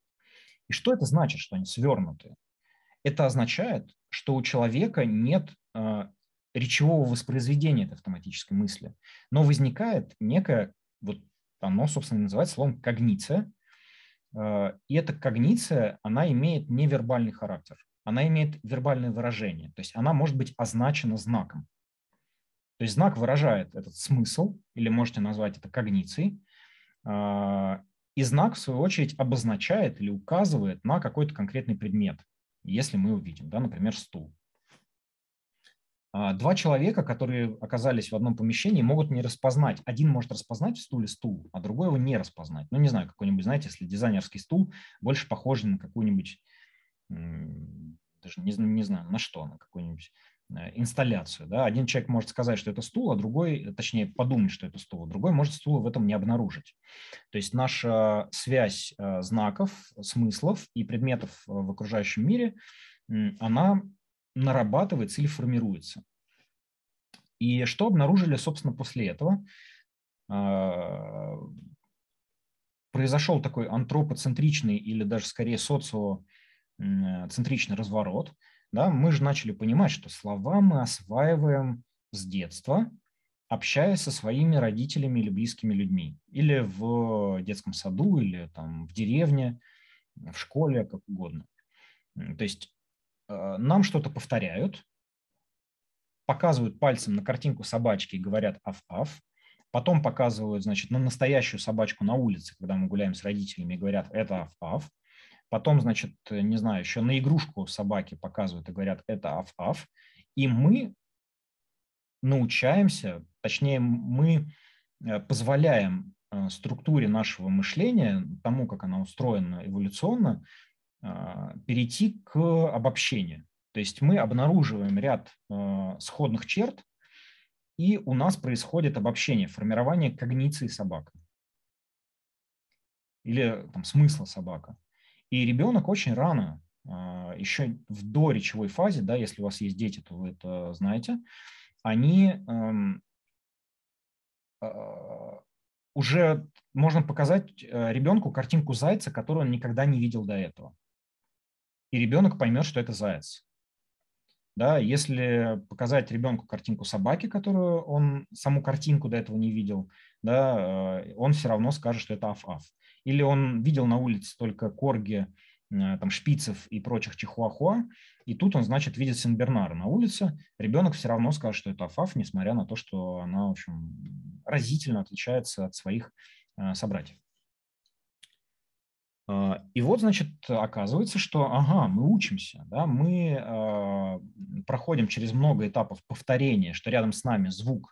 И что это значит, что они свернутые? Это означает, что у человека нет э, речевого воспроизведения этой автоматической мысли, но возникает некое, вот оно, собственно, называется словом когниция, э, и эта когниция, она имеет невербальный характер, она имеет вербальное выражение, то есть она может быть означена знаком. То есть знак выражает этот смысл, или можете назвать это когницией, а, и знак, в свою очередь, обозначает или указывает на какой-то конкретный предмет, если мы увидим, да, например, стул. А, два человека, которые оказались в одном помещении, могут не распознать. Один может распознать в стуле стул, а другой его не распознать. Ну, не знаю, какой-нибудь, знаете, если дизайнерский стул больше похож на какую-нибудь, даже не, не знаю, на что, на какую-нибудь Э, инсталляцию. Да? Один человек может сказать, что это стул, а другой, э, точнее, подумать, что это стул, а другой может стула в этом не обнаружить. То есть наша связь э, знаков, смыслов и предметов в окружающем мире, она нарабатывается или формируется. И что обнаружили, собственно, после этого? Произошел такой антропоцентричный или даже скорее социоцентричный разворот – да, мы же начали понимать, что слова мы осваиваем с детства, общаясь со своими родителями или близкими людьми, или в детском саду, или там в деревне, в школе, как угодно. То есть э, нам что-то повторяют, показывают пальцем на картинку собачки и говорят «аф-аф», потом показывают, значит, на настоящую собачку на улице, когда мы гуляем с родителями и говорят «это аф-аф», Потом, значит, э, не знаю, еще на игрушку собаки показывают и говорят, это аф-аф. И мы научаемся, точнее, мы э, позволяем э, структуре нашего мышления, тому, как она устроена эволюционно, перейти к обобщению. То есть мы обнаруживаем ряд сходных черт, и у нас происходит обобщение, формирование когниции собак или там, смысла собака. И ребенок очень рано, а, еще в доречевой фазе, да, если у вас есть дети, то вы это знаете, они эм, а, уже можно показать э, ребенку картинку зайца, которую он никогда не видел до этого. И ребенок поймет, что это заяц. Да, если показать ребенку картинку собаки, которую он саму картинку до этого не видел, да, э, он все равно скажет, что это аф-аф. Или он видел на улице только корги, э, там, шпицев и прочих чихуахуа, и тут он, значит, видит Сенбернара на улице, ребенок все равно скажет, что это Афаф, несмотря на то, что она, в общем, разительно отличается от своих э, собратьев. Э, и вот, значит, оказывается, что, ага, мы учимся, да, мы э, проходим через много этапов повторения, что рядом с нами звук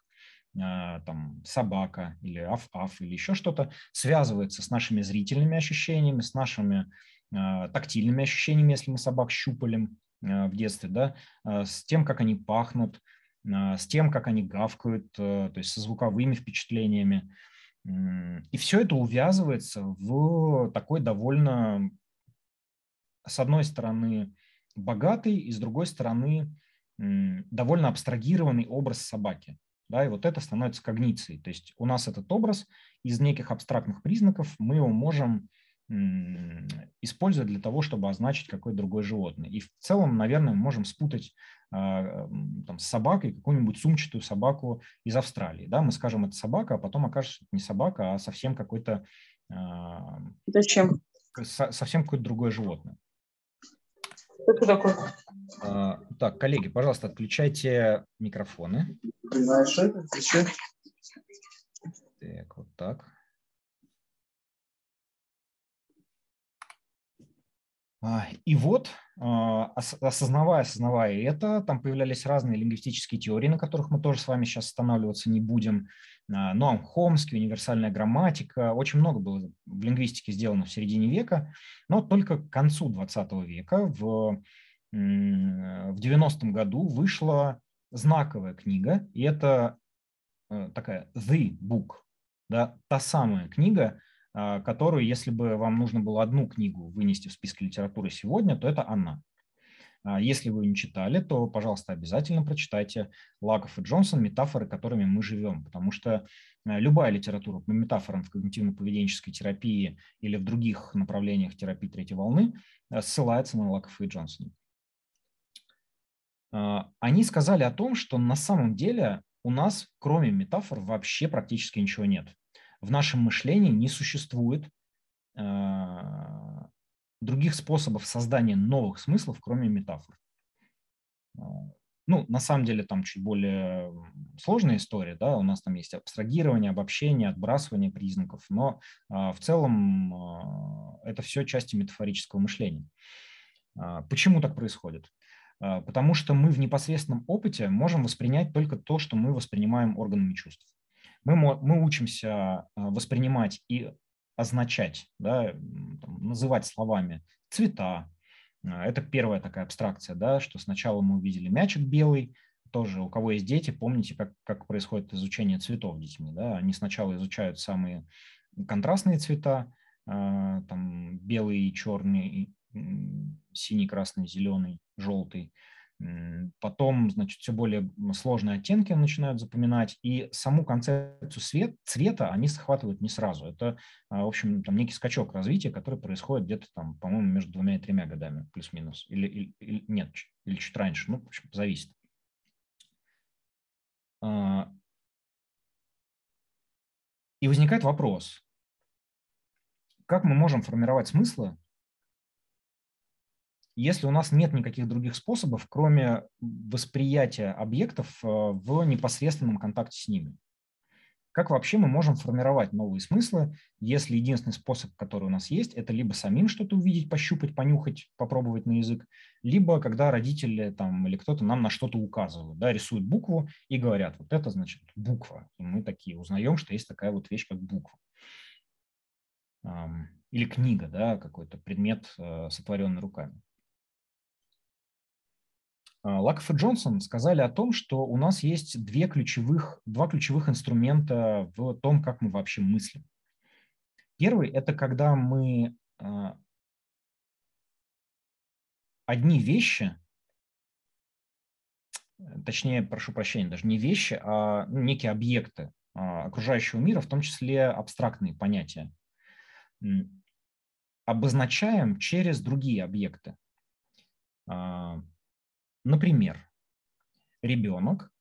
а, там, собака или аф-аф или еще что-то, связывается с нашими зрительными ощущениями, с нашими а, тактильными ощущениями, если мы собак щупалим а, в детстве, да, с тем, как они пахнут, с тем, как они гавкают, то есть со звуковыми впечатлениями. И все это увязывается в такой довольно, с одной стороны, богатый и с другой стороны, довольно абстрагированный образ собаки. Да, и вот это становится когницией. То есть у нас этот образ из неких абстрактных признаков мы его можем использовать для того, чтобы означить какое-то другое животное. И в целом, наверное, мы можем спутать а, там, с собакой какую-нибудь сумчатую собаку из Австралии. Да? Мы скажем, это собака, а потом окажется, это не собака, а совсем какой-то... А, Зачем? Совсем какое-то другое животное такое? А, так, коллеги, пожалуйста, отключайте микрофоны. Так, вот так. А, и вот, а, осознавая, осознавая это, там появлялись разные лингвистические теории, на которых мы тоже с вами сейчас останавливаться не будем. А, Ноам ну, Хомский, универсальная грамматика. Очень много было в лингвистике сделано в середине века, но только к концу 20 века, в, в 90-м году, вышла знаковая книга, и это э, такая The Book, да, та самая книга, а, которую, если бы вам нужно было одну книгу вынести в список литературы сегодня, то это она. А, если вы не читали, то, пожалуйста, обязательно прочитайте Лаков и Джонсон «Метафоры, которыми мы живем», потому что э, любая литература по метафорам в когнитивно-поведенческой терапии или в других направлениях терапии третьей волны э, ссылается на Лаков и Джонсон. А, они сказали о том, что на самом деле у нас, кроме метафор, вообще практически ничего нет. В нашем мышлении не существует э, других способов создания новых смыслов, кроме метафор. А, ну, на самом деле там чуть более сложная история, да, у нас там есть абстрагирование, обобщение, отбрасывание признаков, но а, в целом а, это все части метафорического мышления. Почему так происходит? Потому что мы в непосредственном опыте можем воспринять только то, что мы воспринимаем органами чувств. Мы, мы учимся воспринимать и означать, да, там, называть словами цвета. Э, это первая такая абстракция, да, что сначала мы увидели мячик белый, тоже у кого есть дети, помните, как, как происходит изучение цветов детьми. Да? Они сначала изучают самые контрастные цвета, э, там белый, черный, синий, красный, зеленый, желтый – Потом, значит, все более сложные оттенки начинают запоминать, и саму концепцию свет, цвета они схватывают не сразу. Это, а, в общем, там некий скачок развития, который происходит где-то там, по-моему, между двумя и тремя годами, плюс-минус. Или, или, или нет, или чуть раньше, ну, в общем, зависит. А, и возникает вопрос, как мы можем формировать смыслы если у нас нет никаких других способов, кроме восприятия объектов э, в непосредственном контакте с ними. Как вообще мы можем формировать новые смыслы, если единственный способ, который у нас есть, это либо самим что-то увидеть, пощупать, понюхать, попробовать на язык, либо когда родители там, или кто-то нам на что-то указывают, да, рисуют букву и говорят, вот это значит буква. И мы такие узнаем, что есть такая вот вещь, как буква. Или книга, да, какой-то предмет, э, сотворенный руками. А, Лаков и Джонсон сказали о том, что у нас есть две ключевых, два ключевых инструмента в том, как мы вообще мыслим. Первый – это когда мы а, одни вещи, точнее, прошу прощения, даже не вещи, а некие объекты а, окружающего мира, в том числе абстрактные понятия, обозначаем через другие объекты. Например, ребенок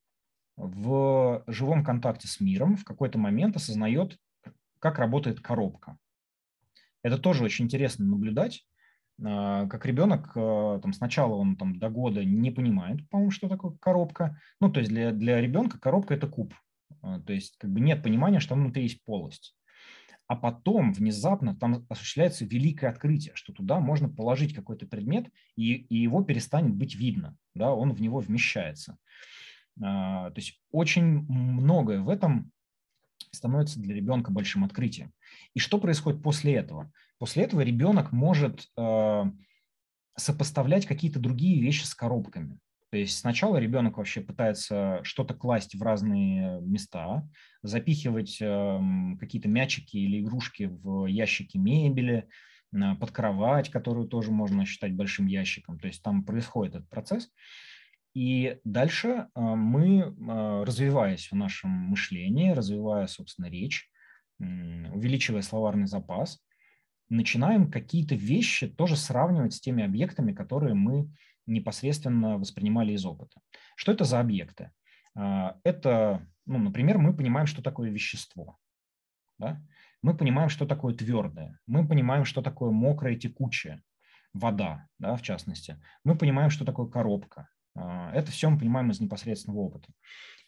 в живом контакте с миром в какой-то момент осознает, как работает коробка. Это тоже очень интересно наблюдать, а, как ребенок, а, там, сначала он там, до года не понимает, по-моему, что такое коробка. Ну, то есть для, для ребенка коробка – это куб. А, то есть как бы нет понимания, что внутри есть полость а потом внезапно там осуществляется великое открытие, что туда можно положить какой-то предмет, и, и его перестанет быть видно, да, он в него вмещается. А, то есть очень многое в этом становится для ребенка большим открытием. И что происходит после этого? После этого ребенок может а, сопоставлять какие-то другие вещи с коробками. То есть сначала ребенок вообще пытается что-то класть в разные места, запихивать эм, какие-то мячики или игрушки в ящики мебели, под кровать, которую тоже можно считать большим ящиком. То есть там происходит этот процесс. И дальше э, мы, э, развиваясь в нашем мышлении, развивая, собственно, речь, увеличивая словарный запас, начинаем какие-то вещи тоже сравнивать с теми объектами, которые мы непосредственно воспринимали из опыта. Что это за объекты? А, это, ну, например, мы понимаем, что такое вещество. Да? Мы понимаем, что такое твердое. Мы понимаем, что такое мокрое, текучее. Вода, да, в частности. Мы понимаем, что такое коробка. А, это все мы понимаем из непосредственного опыта.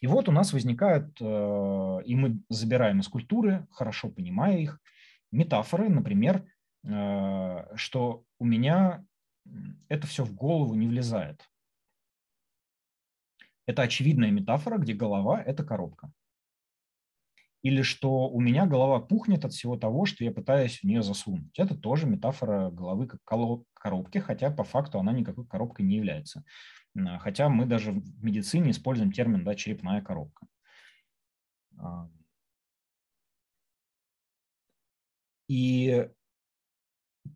И вот у нас возникают, а, и мы забираем из культуры, хорошо понимая их, метафоры, например, что у меня это все в голову не влезает. Это очевидная метафора, где голова – это коробка. Или что у меня голова пухнет от всего того, что я пытаюсь в нее засунуть. Это тоже метафора головы как коробки, хотя по факту она никакой коробкой не является. Хотя мы даже в медицине используем термин да, черепная коробка. А. И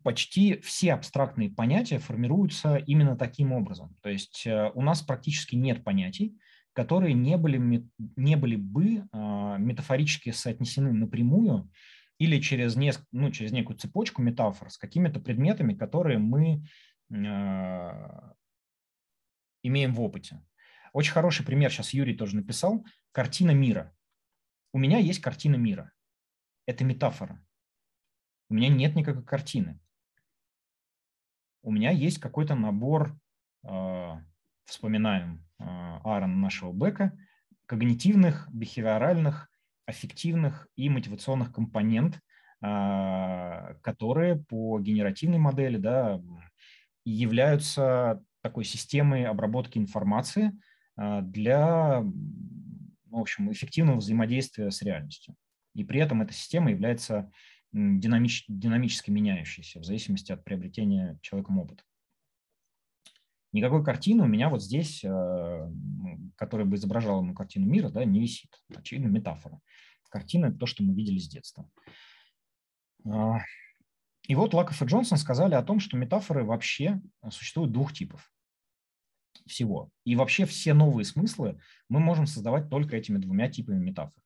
почти все абстрактные понятия формируются именно таким образом. То есть э, у нас практически нет понятий, которые не были, не были бы а, метафорически соотнесены напрямую или через, неск, ну, через некую цепочку метафор с какими-то предметами, которые мы а, имеем в опыте. Очень хороший пример сейчас Юрий тоже написал. Картина мира. У меня есть картина мира. Это метафора. У меня нет никакой картины у меня есть какой-то набор, а, вспоминаем а, Аарона нашего Бека, когнитивных, бихевиоральных, аффективных и мотивационных компонент, а, которые по генеративной модели да, являются такой системой обработки информации для в общем, эффективного взаимодействия с реальностью. И при этом эта система является динамич, динамически меняющийся в зависимости от приобретения человеком опыта. Никакой картины у меня вот здесь, э, которая бы изображала ему картину мира, да, не висит. Очевидно, метафора. Картина – это то, что мы видели с детства. А, и вот Лаков и Джонсон сказали о том, что метафоры вообще существуют двух типов всего. И вообще все новые смыслы мы можем создавать только этими двумя типами метафор.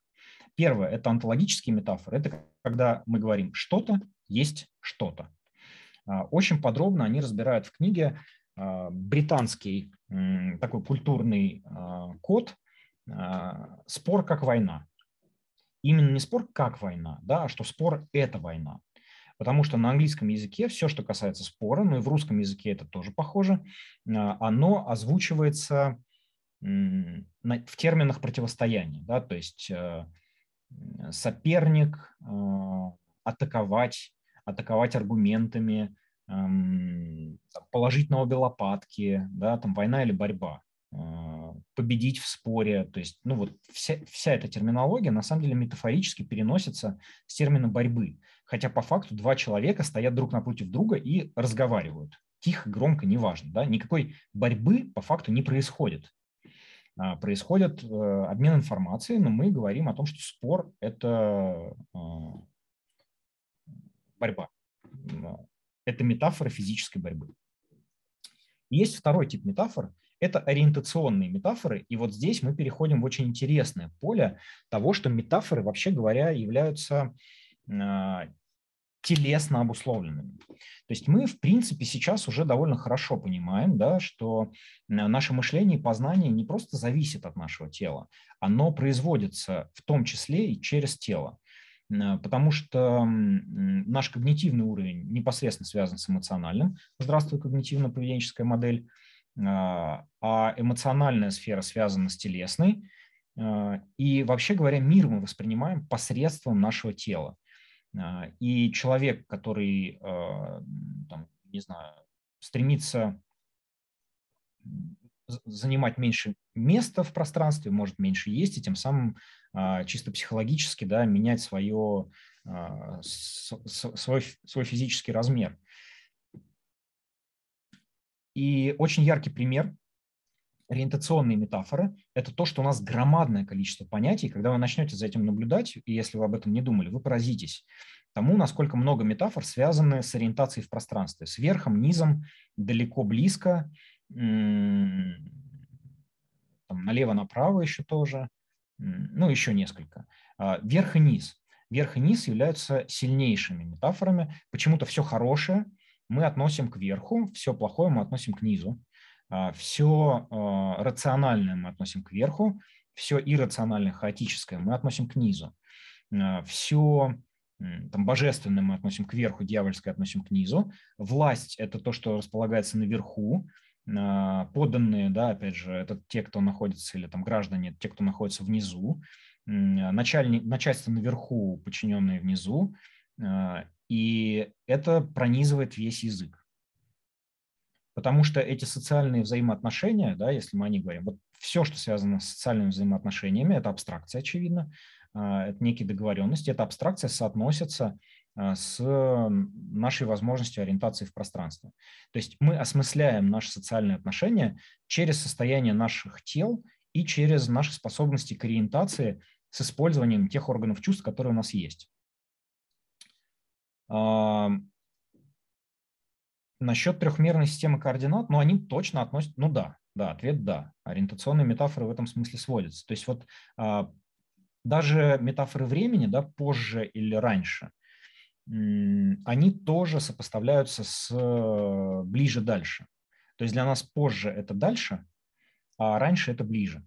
Первое – это онтологические метафоры. Это когда мы говорим «что-то есть что-то». А, очень подробно они разбирают в книге а, британский такой культурный а, код «Спор как война». Именно не спор как война, да, а что спор – это война. Потому что на английском языке все, что касается спора, ну и в русском языке это тоже похоже, оно озвучивается в терминах противостояния. Да? То есть э, соперник, э, атаковать, атаковать аргументами, эм, положить на обе лопатки, да, там война или борьба, э, победить в споре. То есть, ну вот вся, вся эта терминология на самом деле метафорически переносится с термина борьбы. Хотя по факту два человека стоят друг напротив друга и разговаривают. Тихо, громко, неважно. Да? Никакой борьбы по факту не происходит. А, происходит э, обмен информацией, но мы говорим о том, что спор – это а, борьба. Это метафора физической борьбы. Есть второй тип метафор – это ориентационные метафоры. И вот здесь мы переходим в очень интересное поле того, что метафоры, вообще говоря, являются а, телесно обусловленными. То есть мы, в принципе, сейчас уже довольно хорошо понимаем, да, что наше мышление и познание не просто зависит от нашего тела, оно производится в том числе и через тело. Потому что наш когнитивный уровень непосредственно связан с эмоциональным. Здравствуй, когнитивно-поведенческая модель. Э, а эмоциональная сфера связана с телесной. Э, и вообще говоря, мир мы воспринимаем посредством нашего тела. А, и человек, который, а, там, не знаю, стремится занимать меньше места в пространстве, может меньше есть, и тем самым а, чисто психологически да, менять свое, свой, свой физический размер. И очень яркий пример ориентационные метафоры – это то, что у нас громадное количество понятий. Когда вы начнете за этим наблюдать, и если вы об этом не думали, вы поразитесь тому, насколько много метафор связаны с ориентацией в пространстве, с верхом, низом, далеко, близко, там, налево-направо еще тоже, ну, еще несколько. А, верх и низ. Верх и низ являются сильнейшими метафорами. Почему-то все хорошее мы относим к верху, все плохое мы относим к низу. А, все а, рациональное мы относим к верху, все иррациональное, хаотическое мы относим к низу. А, все там, божественное мы относим к верху, дьявольское относим к низу. Власть – это то, что располагается наверху. Поданные, да, опять же, это те, кто находится, или там граждане, те, кто находится внизу. Начальник, начальство наверху, подчиненные внизу. И это пронизывает весь язык. Потому что эти социальные взаимоотношения, да, если мы о них говорим, вот все, что связано с социальными взаимоотношениями, это абстракция, очевидно, а, это некие договоренности, эта абстракция соотносится а, с нашей возможностью ориентации в пространстве. То есть мы осмысляем наши социальные отношения через состояние наших тел и через наши способности к ориентации с использованием тех органов чувств, которые у нас есть. Насчет трехмерной системы координат, ну, они точно относят, ну да, да, ответ да. Ориентационные метафоры в этом смысле сводятся. То есть вот а, даже метафоры времени, да, позже или раньше, они тоже сопоставляются с э, ближе-дальше. То есть для нас позже это дальше, а раньше это ближе.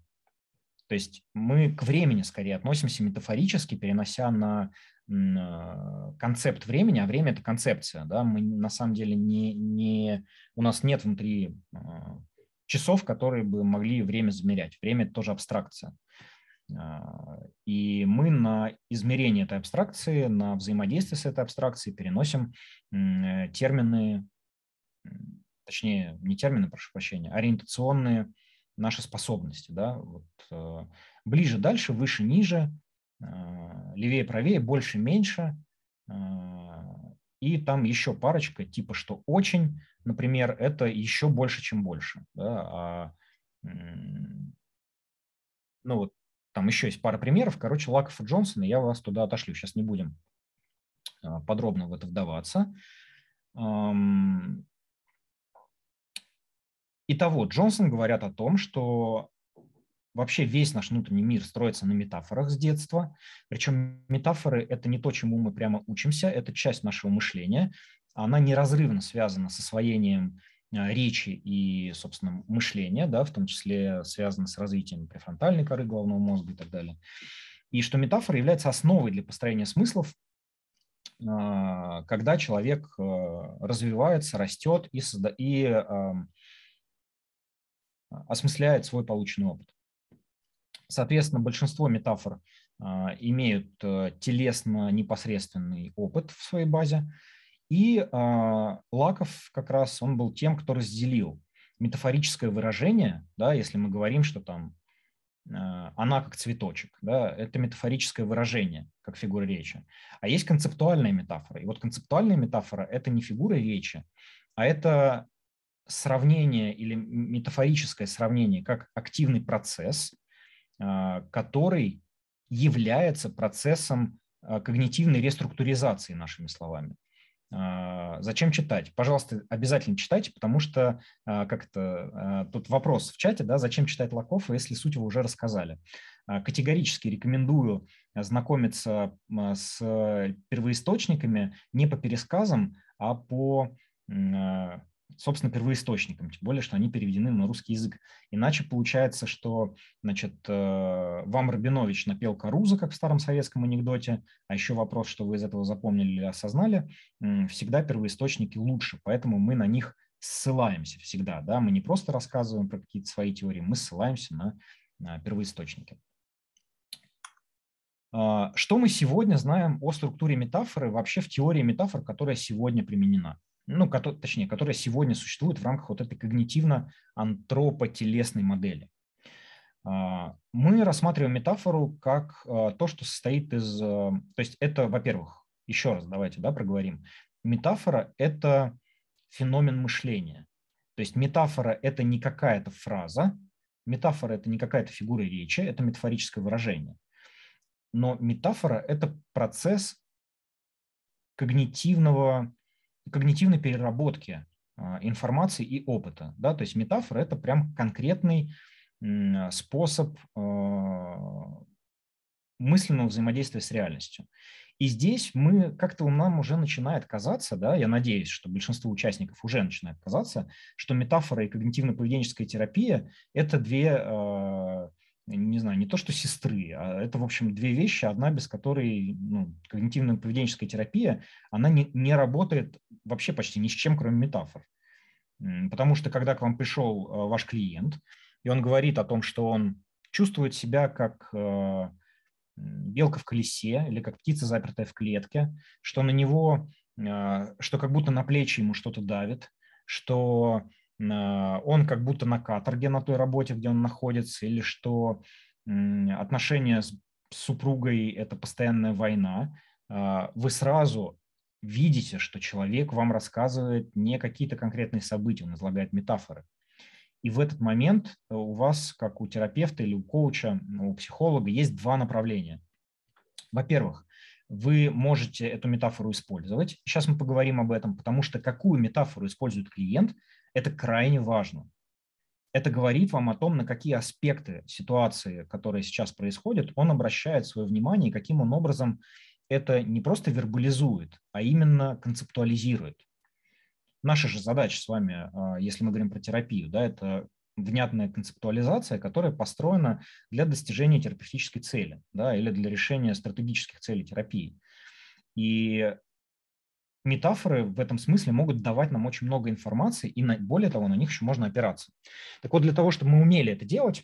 То есть мы к времени скорее относимся метафорически, перенося на а, концепт времени, а время – это концепция. Да? Мы на самом деле не, не, у нас нет внутри а, часов, которые бы могли время замерять. Время – это тоже абстракция. А, и мы на измерение этой абстракции, на взаимодействие с этой абстракцией переносим э, термины, точнее, не термины, прошу прощения, ориентационные наши способности. Да? Вот, ближе, дальше, выше, ниже Э, левее, правее, больше, меньше. Э, и там еще парочка, типа что очень, например, это еще больше, чем больше. Да? А, ну вот там еще есть пара примеров. Короче, Лаков и Джонсон, я вас туда отошлю. Сейчас не будем э, подробно в это вдаваться. Эм, итого, Джонсон говорят о том, что Вообще весь наш внутренний мир строится на метафорах с детства. Причем метафоры – это не то, чему мы прямо учимся, это часть нашего мышления. Она неразрывно связана с освоением а, речи и, собственно, мышления, да, в том числе связана с развитием префронтальной коры головного мозга и так далее. И что метафора является основой для построения смыслов, а, когда человек а, развивается, растет и, созда... и осмысляет свой полученный опыт. Соответственно, большинство метафор а, имеют э, телесно-непосредственный опыт в своей базе. И а, Лаков как раз он был тем, кто разделил метафорическое выражение, да, если мы говорим, что там а, она как цветочек, да, это метафорическое выражение, как фигура речи. А есть концептуальная метафора. И вот концептуальная метафора – это не фигура речи, а это сравнение или метафорическое сравнение как активный процесс а, который является процессом а, когнитивной реструктуризации, нашими словами. А, зачем читать? Пожалуйста, обязательно читайте, потому что как то тут вопрос в чате, да, зачем читать Лаков, если суть вы уже рассказали. Категорически рекомендую знакомиться с первоисточниками не по пересказам, а по собственно, первоисточником, тем более, что они переведены на русский язык. Иначе получается, что, значит, э, вам Рабинович напел Каруза, как в старом советском анекдоте, а еще вопрос, что вы из этого запомнили или осознали, всегда первоисточники лучше, поэтому мы на них ссылаемся всегда, да, мы не просто рассказываем про какие-то свои теории, мы ссылаемся на, на первоисточники. А, что мы сегодня знаем о структуре метафоры, вообще в теории метафор, которая сегодня применена? ну, который, точнее, которая сегодня существует в рамках вот этой когнитивно-антропотелесной модели. А, мы рассматриваем метафору как а, то, что состоит из... А, то есть это, во-первых, еще раз давайте да, проговорим. Метафора – это феномен мышления. То есть метафора – это не какая-то фраза, метафора – это не какая-то фигура речи, это метафорическое выражение. Но метафора – это процесс когнитивного когнитивной переработки а, информации и опыта. Да? То есть метафора – это прям конкретный способ а, мысленного взаимодействия с реальностью. И здесь мы как-то нам уже начинает казаться, да, я надеюсь, что большинство участников уже начинает казаться, что метафора и когнитивно-поведенческая терапия – это две а, не знаю, не то что сестры, а это, в общем, две вещи, одна без которой ну, когнитивно-поведенческая терапия, она не, не работает вообще почти ни с чем, кроме метафор. Потому что когда к вам пришел э, ваш клиент, и он говорит о том, что он чувствует себя как э, белка в колесе или как птица, запертая в клетке, что на него, э, что как будто на плечи ему что-то давит, что он как будто на каторге на той работе, где он находится, или что отношения с супругой – это постоянная война, а, вы сразу видите, что человек вам рассказывает не какие-то конкретные события, он излагает метафоры. И в этот момент э, у вас, как у терапевта или у коуча, у психолога, есть два направления. Во-первых, вы можете эту метафору использовать. Сейчас мы поговорим об этом, потому что какую метафору использует клиент, это крайне важно. Это говорит вам о том, на какие аспекты ситуации, которые сейчас происходят, он обращает свое внимание и каким он образом это не просто вербализует, а именно концептуализирует. Наша же задача с вами, а, если мы говорим про терапию, да, это внятная концептуализация, которая построена для достижения терапевтической цели да, или для решения стратегических целей терапии. И метафоры в этом смысле могут давать нам очень много информации, и на, более того, на них еще можно опираться. Так вот, для того, чтобы мы умели это делать,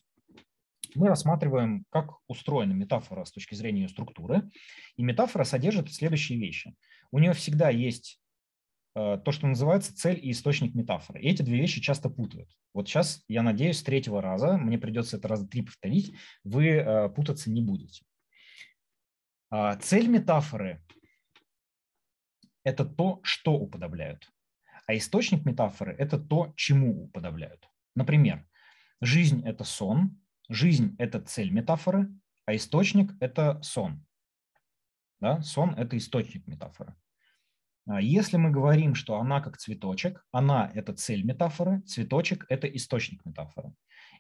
мы рассматриваем, как устроена метафора с точки зрения ее структуры. И метафора содержит следующие вещи. У нее всегда есть э, то, что называется цель и источник метафоры. И эти две вещи часто путают. Вот сейчас, я надеюсь, с третьего раза, мне придется это раза три повторить, вы э, путаться не будете. А, цель метафоры это то, что уподобляют. А источник метафоры – это то, чему уподобляют. Например, жизнь – это сон, жизнь – это цель метафоры, а источник – это сон. Да? Сон – это источник метафоры. А если мы говорим, что она как цветочек, она – это цель метафоры, цветочек – это источник метафоры.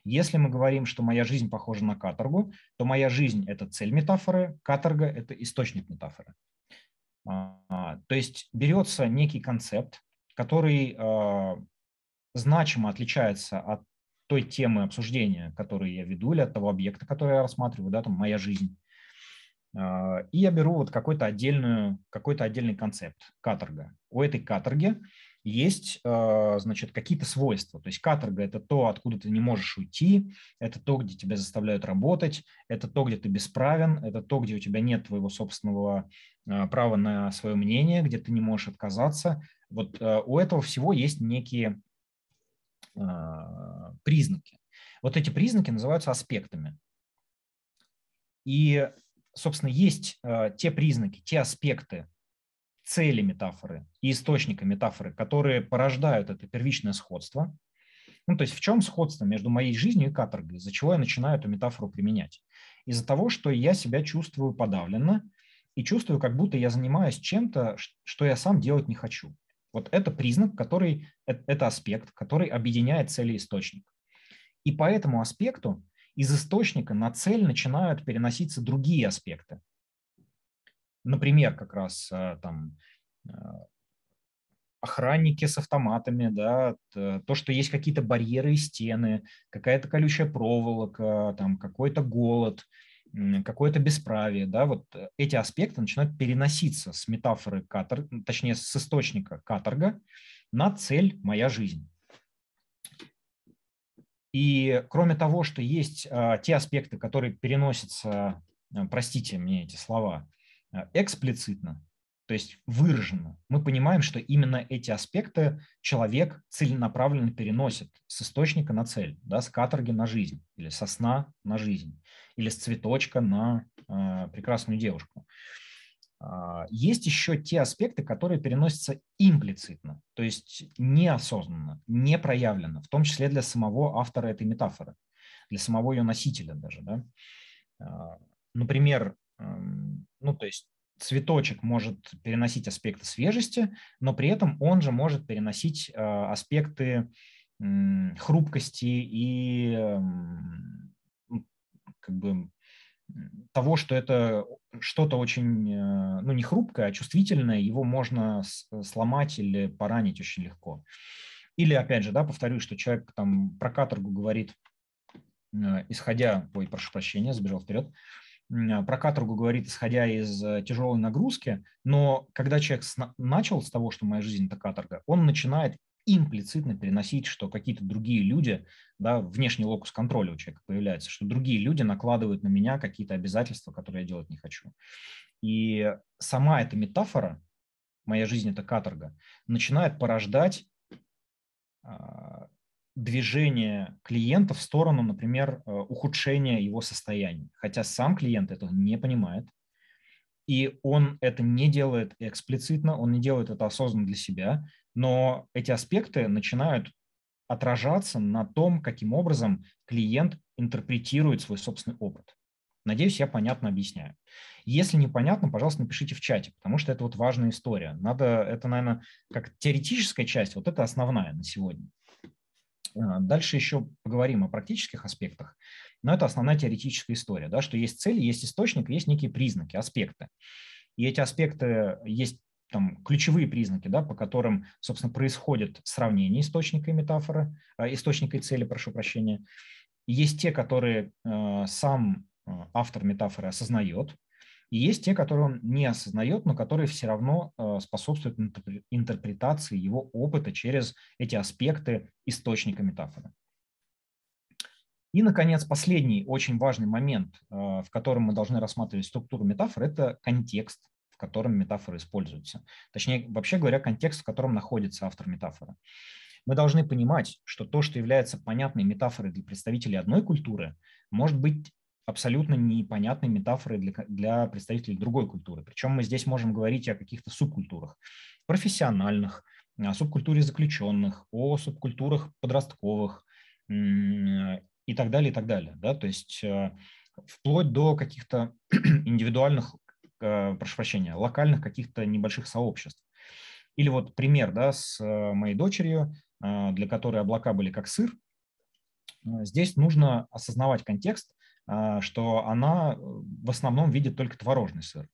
Если мы говорим, что моя жизнь похожа на каторгу, то моя жизнь – это цель метафоры, каторга – это источник метафоры. А, то есть берется некий концепт, который а, значимо отличается от той темы обсуждения, которую я веду, или от того объекта, который я рассматриваю, да, там моя жизнь. А, и я беру вот какой-то отдельную, какой-то отдельный концепт, каторга. У этой каторги есть, а, значит, какие-то свойства. То есть каторга – это то, откуда ты не можешь уйти, это то, где тебя заставляют работать, это то, где ты бесправен, это то, где у тебя нет твоего собственного а, права на свое мнение, где ты не можешь отказаться. Вот а, у этого всего есть некие признаки. Вот эти признаки называются аспектами. И, собственно, есть те признаки, те аспекты, цели метафоры и источника метафоры, которые порождают это первичное сходство. Ну, то есть в чем сходство между моей жизнью и каторгой, из-за чего я начинаю эту метафору применять? Из-за того, что я себя чувствую подавленно и чувствую, как будто я занимаюсь чем-то, что я сам делать не хочу. Вот это признак, который, э, это аспект, который объединяет цели и источник. И по этому аспекту из источника на цель начинают переноситься другие аспекты например, как раз э, там э, охранники с автоматами, да, то, что есть какие-то барьеры и стены, какая-то колючая проволока, там какой-то голод, какое-то бесправие, да, вот э, эти аспекты начинают переноситься с метафоры каторг, точнее, с источника каторга на цель «Моя жизнь». И кроме того, что есть а, те аспекты, которые переносятся, простите мне эти слова, Э, эксплицитно, то есть выраженно. Мы понимаем, что именно эти аспекты человек целенаправленно переносит с источника на цель, да, с каторги на жизнь, или со сна на жизнь, или с цветочка на э, прекрасную девушку. Э, есть еще те аспекты, которые переносятся имплицитно, то есть неосознанно, не проявлено, в том числе для самого автора этой метафоры, для самого ее носителя даже. Да. Э, например, ну, то есть цветочек может переносить аспекты свежести, но при этом он же может переносить а, аспекты хрупкости и как бы того, что это что-то очень, э, ну не хрупкое, а чувствительное, его можно э, сломать или поранить очень легко. Или опять же, да, повторю, что человек там про каторгу говорит, э, исходя, ой, прошу прощения, забежал вперед, а, про каторгу говорит, исходя из э, тяжелой нагрузки, но когда человек начал с того, что моя жизнь – это каторга, он начинает имплицитно переносить, что какие-то другие люди, да, внешний локус контроля у человека появляется, что другие люди накладывают на меня какие-то обязательства, которые я делать не хочу. И сама эта метафора «моя жизнь – это каторга» начинает порождать а, движение клиента в сторону, например, э, ухудшения его состояния. Хотя сам клиент этого не понимает. И он это не делает эксплицитно, он не делает это осознанно для себя, но эти аспекты начинают отражаться на том, каким образом клиент интерпретирует свой собственный опыт. Надеюсь, я понятно объясняю. Если непонятно, пожалуйста, напишите в чате, потому что это вот важная история. Надо, это, наверное, как теоретическая часть, вот это основная на сегодня. А, дальше еще поговорим о практических аспектах, но это основная теоретическая история, да, что есть цели, есть источник, есть некие признаки, аспекты. И эти аспекты есть там, ключевые признаки, да, по которым, собственно, происходит сравнение источника и метафоры, а, источника и цели, прошу прощения. Есть те, которые э, сам э, автор метафоры осознает, и есть те, которые он не осознает, но которые все равно э, способствуют интерпретации его опыта через эти аспекты источника метафоры. И, наконец, последний очень важный момент, э, в котором мы должны рассматривать структуру метафоры, это контекст, в котором метафоры используются. Точнее, вообще говоря, контекст, в котором находится автор метафоры. Мы должны понимать, что то, что является понятной метафорой для представителей одной культуры, может быть абсолютно непонятной метафорой для, для представителей другой культуры. Причем мы здесь можем говорить о каких-то субкультурах, профессиональных, о субкультуре заключенных, о субкультурах подростковых и так далее, и так далее. Да? То есть э, вплоть до каких-то индивидуальных, э, прошу прощения, локальных каких-то небольших сообществ. Или вот пример да, с э, моей дочерью, для которой облака были как сыр. Здесь нужно осознавать контекст – а, что она э, в основном видит только творожный сыр.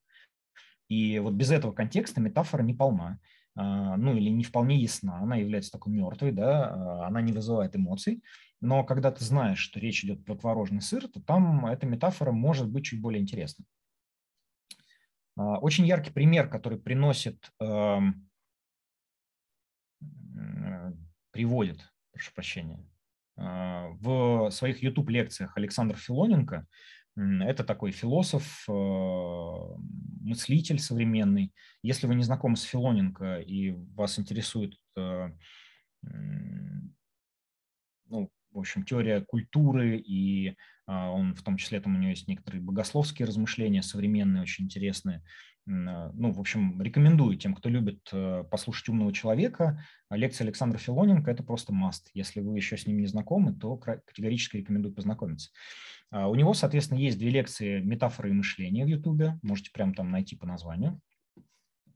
И вот без этого контекста метафора не полна, а, ну или не вполне ясна, она является такой мертвой, да, а, она не вызывает эмоций. Но когда ты знаешь, что речь идет про творожный сыр, то там эта метафора может быть чуть более интересна. Очень яркий пример, который приносит, эм, приводит, прошу прощения, а, в своих YouTube-лекциях Александр Филоненко. Это такой философ, а, мыслитель современный. Если вы не знакомы с Филоненко и вас интересует а, ну, в общем, теория культуры, и он в том числе там у него есть некоторые богословские размышления современные, очень интересные, а, ну, в общем, рекомендую тем, кто любит э, послушать умного человека. А лекция Александра Филоненко – это просто маст. Если вы еще с ним не знакомы, то категорически рекомендую познакомиться. А у него, соответственно, есть две лекции «Метафоры и мышление» в Ютубе. Можете прямо там найти по названию.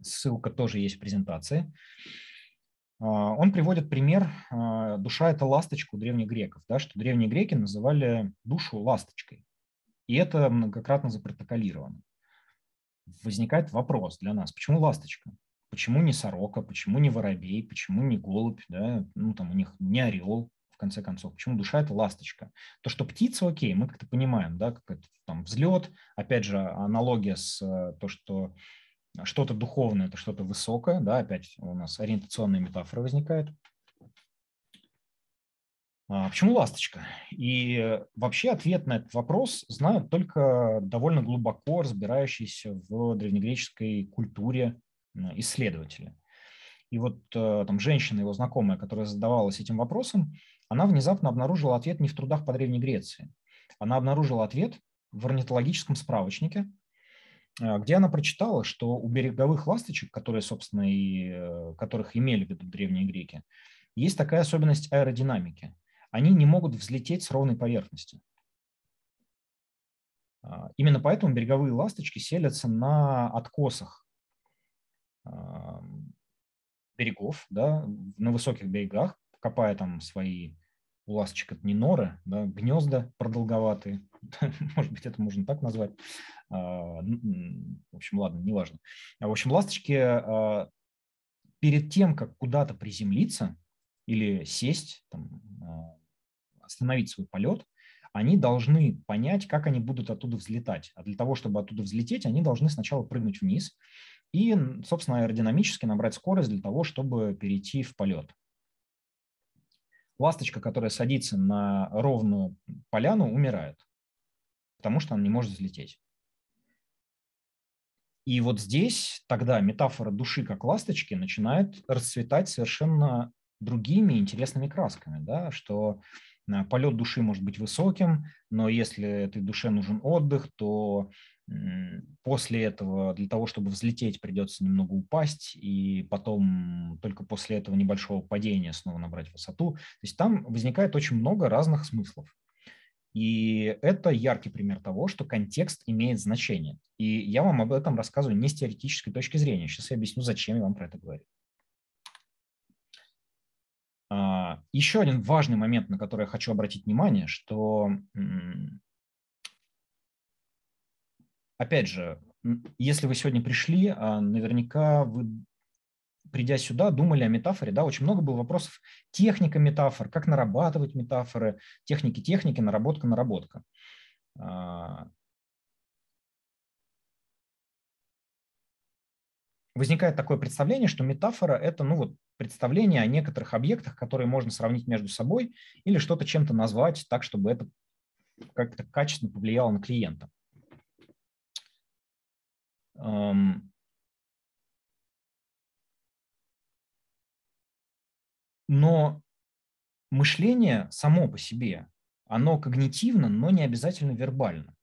Ссылка тоже есть в презентации. Он приводит пример «Душа – это ласточка» у древних греков, да, что древние греки называли душу ласточкой. И это многократно запротоколировано возникает вопрос для нас, почему ласточка? Почему не сорока, почему не воробей, почему не голубь, да? ну там у них не орел, в конце концов, почему душа – это ласточка. То, что птица, окей, мы как-то понимаем, да, как это там взлет, опять же, аналогия с э, то, что что-то духовное, это что-то высокое, да, опять у нас ориентационные метафоры возникают а, почему ласточка? И э, вообще ответ на этот вопрос знают только довольно глубоко разбирающиеся в древнегреческой культуре исследователи. И вот э, там женщина, его знакомая, которая задавалась этим вопросом, она внезапно обнаружила ответ не в трудах по Древней Греции. Она обнаружила ответ в орнитологическом справочнике, э, где она прочитала, что у береговых ласточек, которые, собственно, и которых имели в виду древние греки, есть такая особенность аэродинамики – они не могут взлететь с ровной поверхности. А, именно поэтому береговые ласточки селятся на откосах а, берегов, да, на высоких берегах, копая там свои у ласточек это не норы, да, гнезда продолговатые, может быть, это можно так назвать. А, в общем, ладно, неважно. В общем, ласточки перед тем, как куда-то приземлиться или сесть, там, остановить свой полет, они должны понять, как они будут оттуда взлетать. А для того, чтобы оттуда взлететь, они должны сначала прыгнуть вниз и, собственно, аэродинамически набрать скорость для того, чтобы перейти в полет. Ласточка, которая садится на ровную поляну, умирает, потому что она не может взлететь. И вот здесь тогда метафора души как ласточки начинает расцветать совершенно другими интересными красками, да, что Э, полет души может быть высоким, но если этой душе нужен отдых, то после этого для того, чтобы взлететь, придется немного упасть, и потом только после этого небольшого падения снова набрать высоту. То есть там возникает очень много разных смыслов. И это яркий пример того, что контекст имеет значение. И я вам об этом рассказываю не с теоретической точки зрения. Сейчас я объясню, зачем я вам про это говорю. Еще один важный момент, на который я хочу обратить внимание, что, опять же, если вы сегодня пришли, а, наверняка вы, придя сюда, думали о метафоре. Да? Очень много было вопросов техника метафор, как нарабатывать метафоры, техники-техники, наработка-наработка. А, возникает такое представление, что метафора – это ну, вот, представление о некоторых объектах, которые можно сравнить между собой или что-то чем-то назвать так, чтобы это как-то качественно повлияло на клиента. Эм. Но мышление само по себе, оно когнитивно, но не обязательно вербально.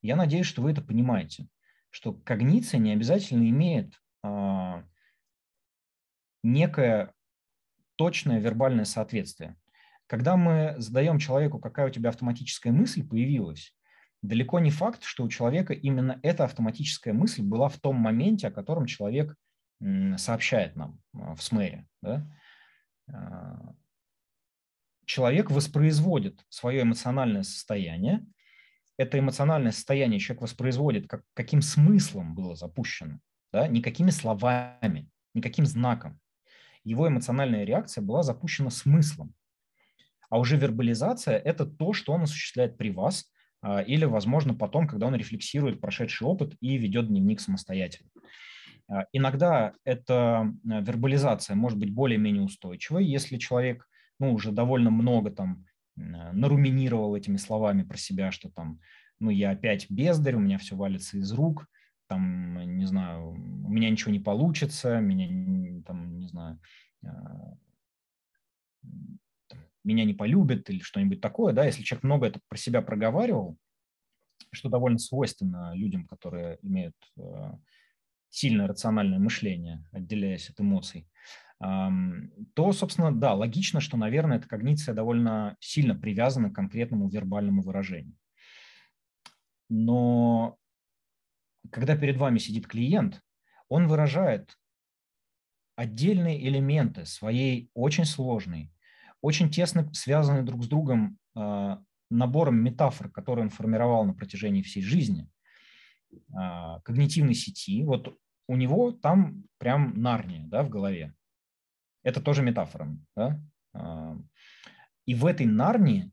Я надеюсь, что вы это понимаете, что когниция не обязательно имеет а, некое точное вербальное соответствие. Когда мы задаем человеку, какая у тебя автоматическая мысль появилась, далеко не факт, что у человека именно эта автоматическая мысль была в том моменте, о котором человек сообщает нам а, в СМЭРе. Да? А, человек воспроизводит свое эмоциональное состояние. Это эмоциональное состояние человек воспроизводит, как, каким смыслом было запущено да, никакими словами, никаким знаком. Его эмоциональная реакция была запущена смыслом. А уже вербализация – это то, что он осуществляет при вас а, или, возможно, потом, когда он рефлексирует прошедший опыт и ведет дневник самостоятельно. А, иногда эта а, вербализация может быть более-менее устойчивой, если человек ну, уже довольно много там наруминировал этими словами про себя, что там, ну, я опять бездарь, у меня все валится из рук, там, не знаю, у меня ничего не получится, меня, там, не знаю, а, меня не полюбят или что-нибудь такое, да, если человек много это про себя проговаривал, что довольно свойственно людям, которые имеют а, сильное рациональное мышление, отделяясь от эмоций, то, собственно, да, логично, что, наверное, эта когниция довольно сильно привязана к конкретному вербальному выражению. Но когда перед вами сидит клиент, он выражает отдельные элементы своей очень сложной, очень тесно связанной друг с другом а, набором метафор, которые он формировал на протяжении всей жизни, а, когнитивной сети. Вот у него там прям нарния да, в голове. Это тоже метафора. Да? А, и в этой нарнии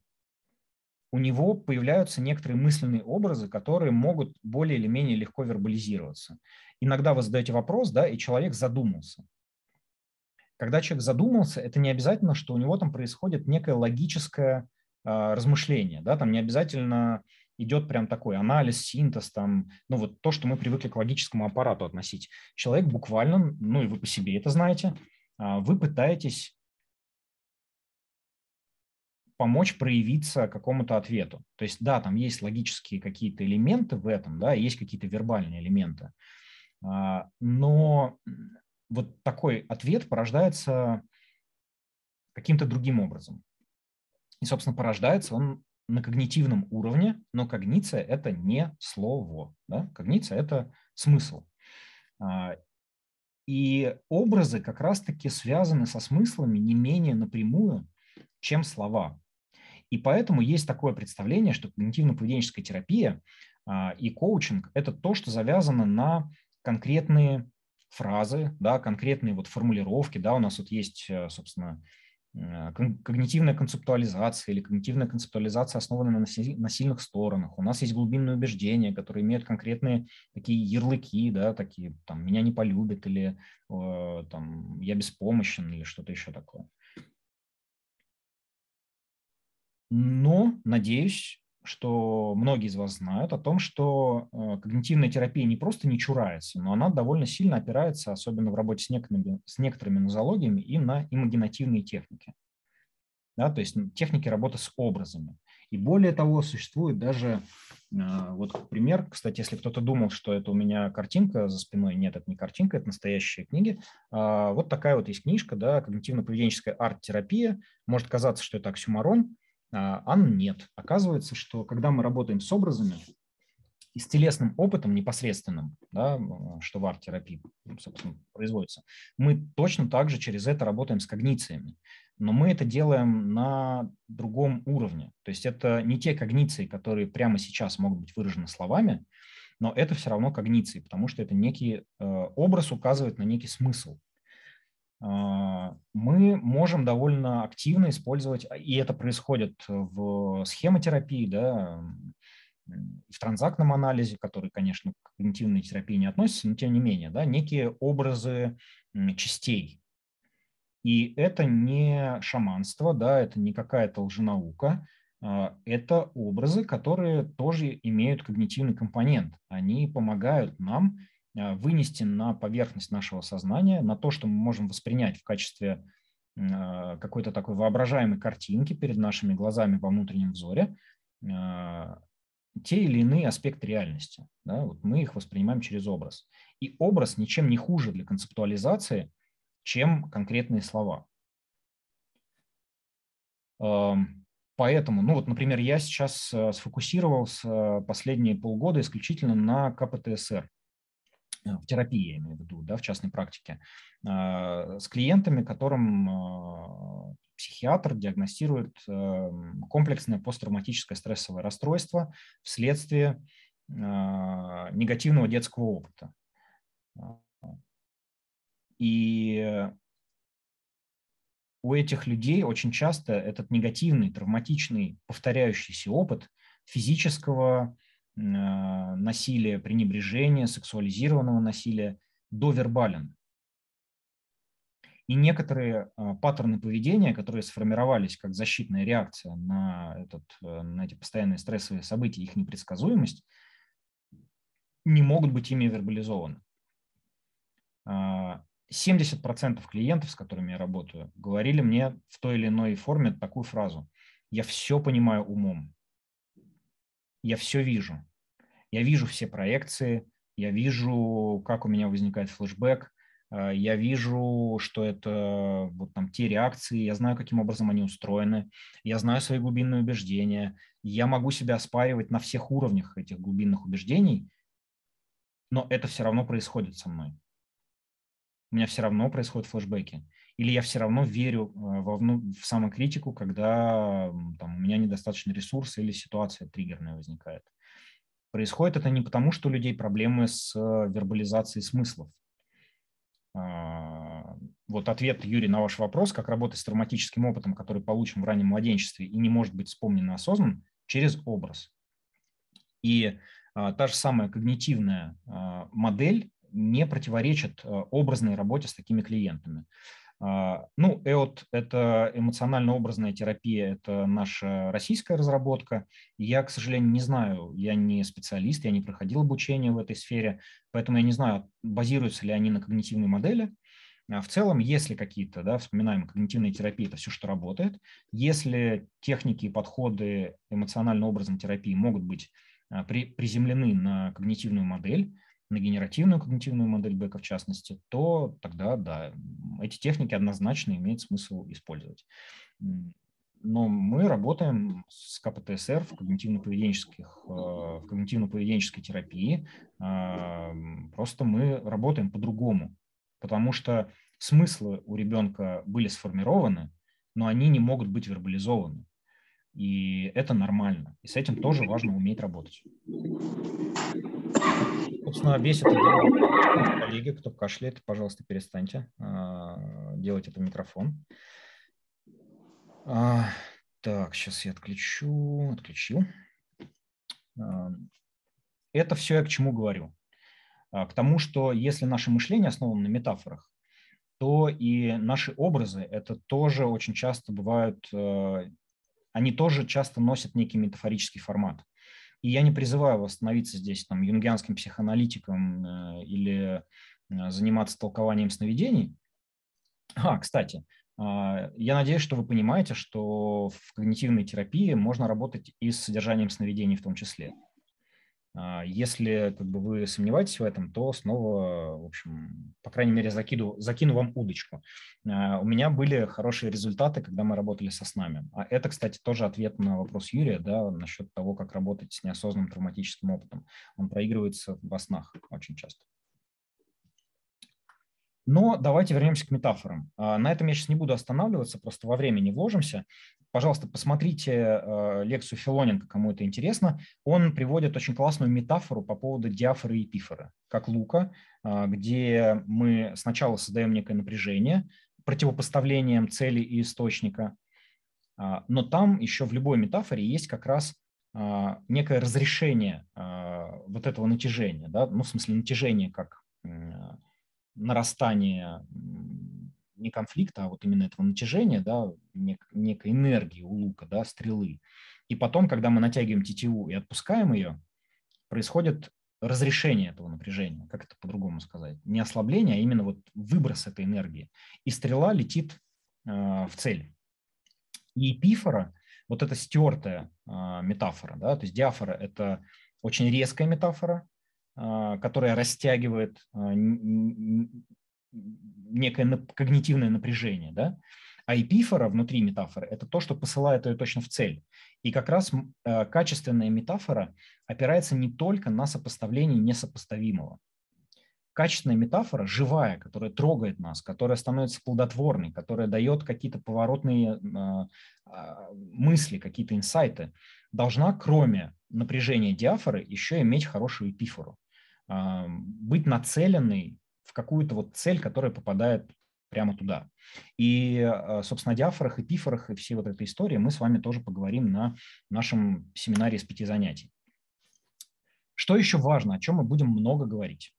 у него появляются некоторые мысленные образы, которые могут более или менее легко вербализироваться. Иногда вы задаете вопрос, да, и человек задумался. Когда человек задумался, это не обязательно, что у него там происходит некое логическое э, размышление, да, там не обязательно идет прям такой анализ, синтез, там, ну вот то, что мы привыкли к логическому аппарату относить. Человек буквально, ну и вы по себе это знаете, а, вы пытаетесь помочь проявиться какому-то ответу. То есть, да, там есть логические какие-то элементы в этом, да, есть какие-то вербальные элементы, а, но вот такой ответ порождается каким-то другим образом. И, собственно, порождается он на когнитивном уровне, но когниция – это не слово. Да? Когниция – это смысл. А, и образы как раз-таки связаны со смыслами не менее напрямую, чем слова. И поэтому есть такое представление, что когнитивно-поведенческая терапия а, и коучинг – это то, что завязано на конкретные фразы, да, конкретные вот формулировки. Да, у нас вот есть, э, собственно, э, когнитивная концептуализация или когнитивная концептуализация, основанная на сильных сторонах. У нас есть глубинные убеждения, которые имеют конкретные такие ярлыки, да, такие там «меня не полюбят» или э, там «я беспомощен» или что-то еще такое. Но надеюсь, что многие из вас знают о том, что э, когнитивная терапия не просто не чурается, но она довольно сильно опирается, особенно в работе с некоторыми, с некоторыми нозологиями, и на имагинативные техники. Да, то есть техники работы с образами. И более того, существует даже, э, вот пример, кстати, если кто-то думал, что это у меня картинка за спиной, нет, это не картинка, это настоящие книги. А, вот такая вот есть книжка, да, когнитивно-поведенческая арт-терапия. Может казаться, что это оксюмарон, а, Анны нет. Оказывается, что когда мы работаем с образами и с телесным опытом непосредственным, да, что в арт-терапии ну, собственно, производится, мы точно так же через это работаем с когнициями. Но мы это делаем на другом уровне. То есть это не те когниции, которые прямо сейчас могут быть выражены словами, но это все равно когниции, потому что это некий э, образ указывает на некий смысл. Э, мы можем довольно активно использовать, а, и это происходит в э, схемотерапии, да, в транзактном анализе, который, конечно, к когнитивной терапии не относится, но тем не менее, да, некие образы частей. И это не шаманство, да, это не какая-то лженаука, а это образы, которые тоже имеют когнитивный компонент. Они помогают нам Э, вынести на поверхность нашего сознания, на то, что мы можем воспринять в качестве э, какой-то такой воображаемой картинки перед нашими глазами во внутреннем взоре э, те или иные аспекты реальности. Да? Вот мы их воспринимаем через образ. И образ ничем не хуже для концептуализации, чем конкретные слова. Эм, поэтому, ну вот, например, я сейчас сфокусировался последние полгода исключительно на КПТСР, Э, в терапии, я имею в виду, да, в частной практике, э, с клиентами, которым э, психиатр диагностирует эм, комплексное посттравматическое стрессовое расстройство вследствие негативного детского опыта. И у этих людей очень часто этот негативный, травматичный, повторяющийся опыт физического а, насилия, пренебрежения, сексуализированного насилия довербален. И некоторые а, паттерны поведения, которые сформировались как защитная реакция на, этот, а, на эти постоянные стрессовые события, их непредсказуемость, не могут быть ими вербализованы. 70% клиентов, с которыми я работаю, говорили мне в той или иной форме такую фразу. Я все понимаю умом я все вижу. Я вижу все проекции, я вижу, как у меня возникает флешбэк, э, я вижу, что это вот там те реакции, я знаю, каким образом они устроены, я знаю свои глубинные убеждения, я могу себя оспаривать на всех уровнях этих глубинных убеждений, но это все равно происходит со мной. У меня все равно происходят флешбеки или я все равно верю э, во, ну, в самокритику, когда там, у меня недостаточно ресурса или ситуация триггерная возникает. Происходит это не потому, что у людей проблемы с э, вербализацией смыслов. А, вот ответ, Юрий, на ваш вопрос, как работать с травматическим опытом, который получим в раннем младенчестве и не может быть вспомнен и осознан, через образ. И а, та же самая когнитивная а, модель не противоречит э, образной работе с такими клиентами. А, ну, ЭОТ – это эмоционально-образная терапия, это наша российская разработка. Я, к сожалению, не знаю, я не специалист, я не проходил обучение в этой сфере, поэтому я не знаю, базируются ли они на когнитивной модели. А в целом, если какие-то, да, вспоминаем, когнитивные терапии – это все, что работает. Если техники и подходы эмоционально-образной терапии могут быть а, приземлены на когнитивную модель, на генеративную когнитивную модель Бека в частности, то тогда да, эти техники однозначно имеют смысл использовать. Но мы работаем с КПТСР в когнитивно-поведенческих, э, в когнитивно-поведенческой терапии. Э, просто мы работаем по-другому, потому что смыслы у ребенка были сформированы, но они не могут быть вербализованы. И это нормально. И с этим тоже важно уметь работать собственно, весь этот коллеги, кто кашляет, пожалуйста, перестаньте а, делать это микрофон. А, так, сейчас я отключу, отключил. А, это все я к чему говорю? К тому, что если наше мышление основано на метафорах, то и наши образы, это тоже очень часто бывают, они тоже часто носят некий метафорический формат. И я не призываю вас становиться здесь там юнгианским психоаналитиком э, или э, заниматься толкованием сновидений. А, кстати, а, я надеюсь, что вы понимаете, что в когнитивной терапии можно работать и с содержанием сновидений в том числе. А, если как бы, вы сомневаетесь в этом, то снова, в общем, по крайней мере, закину, закину вам удочку. А, у меня были хорошие результаты, когда мы работали со снами. А это, кстати, тоже ответ на вопрос Юрия да, насчет того, как работать с неосознанным травматическим опытом. Он проигрывается во снах очень часто. Но давайте вернемся к метафорам. А, на этом я сейчас не буду останавливаться, просто во времени вложимся. Пожалуйста, посмотрите э, лекцию Филоненко, кому это интересно. Он приводит очень классную метафору по поводу диафоры и эпифоры, как лука, э, где мы сначала создаем некое напряжение противопоставлением цели и источника, э, но там еще в любой метафоре есть как раз некое разрешение вот этого натяжения, да? ну, в смысле натяжение как нарастание не конфликта, а вот именно этого натяжения, да, нек, некой энергии у лука, да, стрелы. И потом, когда мы натягиваем тетиву и отпускаем ее, происходит разрешение этого напряжения, как это по-другому сказать, не ослабление, а именно вот выброс этой энергии. И стрела летит э, в цель. И эпифора, вот эта стертая э, а, метафора, да, то есть диафора – это очень резкая метафора, а, которая растягивает некое когнитивное напряжение, да? А эпифора внутри метафоры – это то, что посылает ее точно в цель. И как раз э, качественная метафора опирается не только на сопоставление несопоставимого. Качественная метафора живая, которая трогает нас, которая становится плодотворной, которая дает какие-то поворотные э, а, мысли, какие-то инсайты, должна, кроме напряжения диафоры, еще иметь хорошую эпифору. Э, быть нацеленной в какую-то вот цель, которая попадает прямо туда. И, э, собственно, о диафорах, и пифорах, и всей вот этой истории мы с вами тоже поговорим на нашем семинаре из пяти занятий. Что еще важно, о чем мы будем много говорить?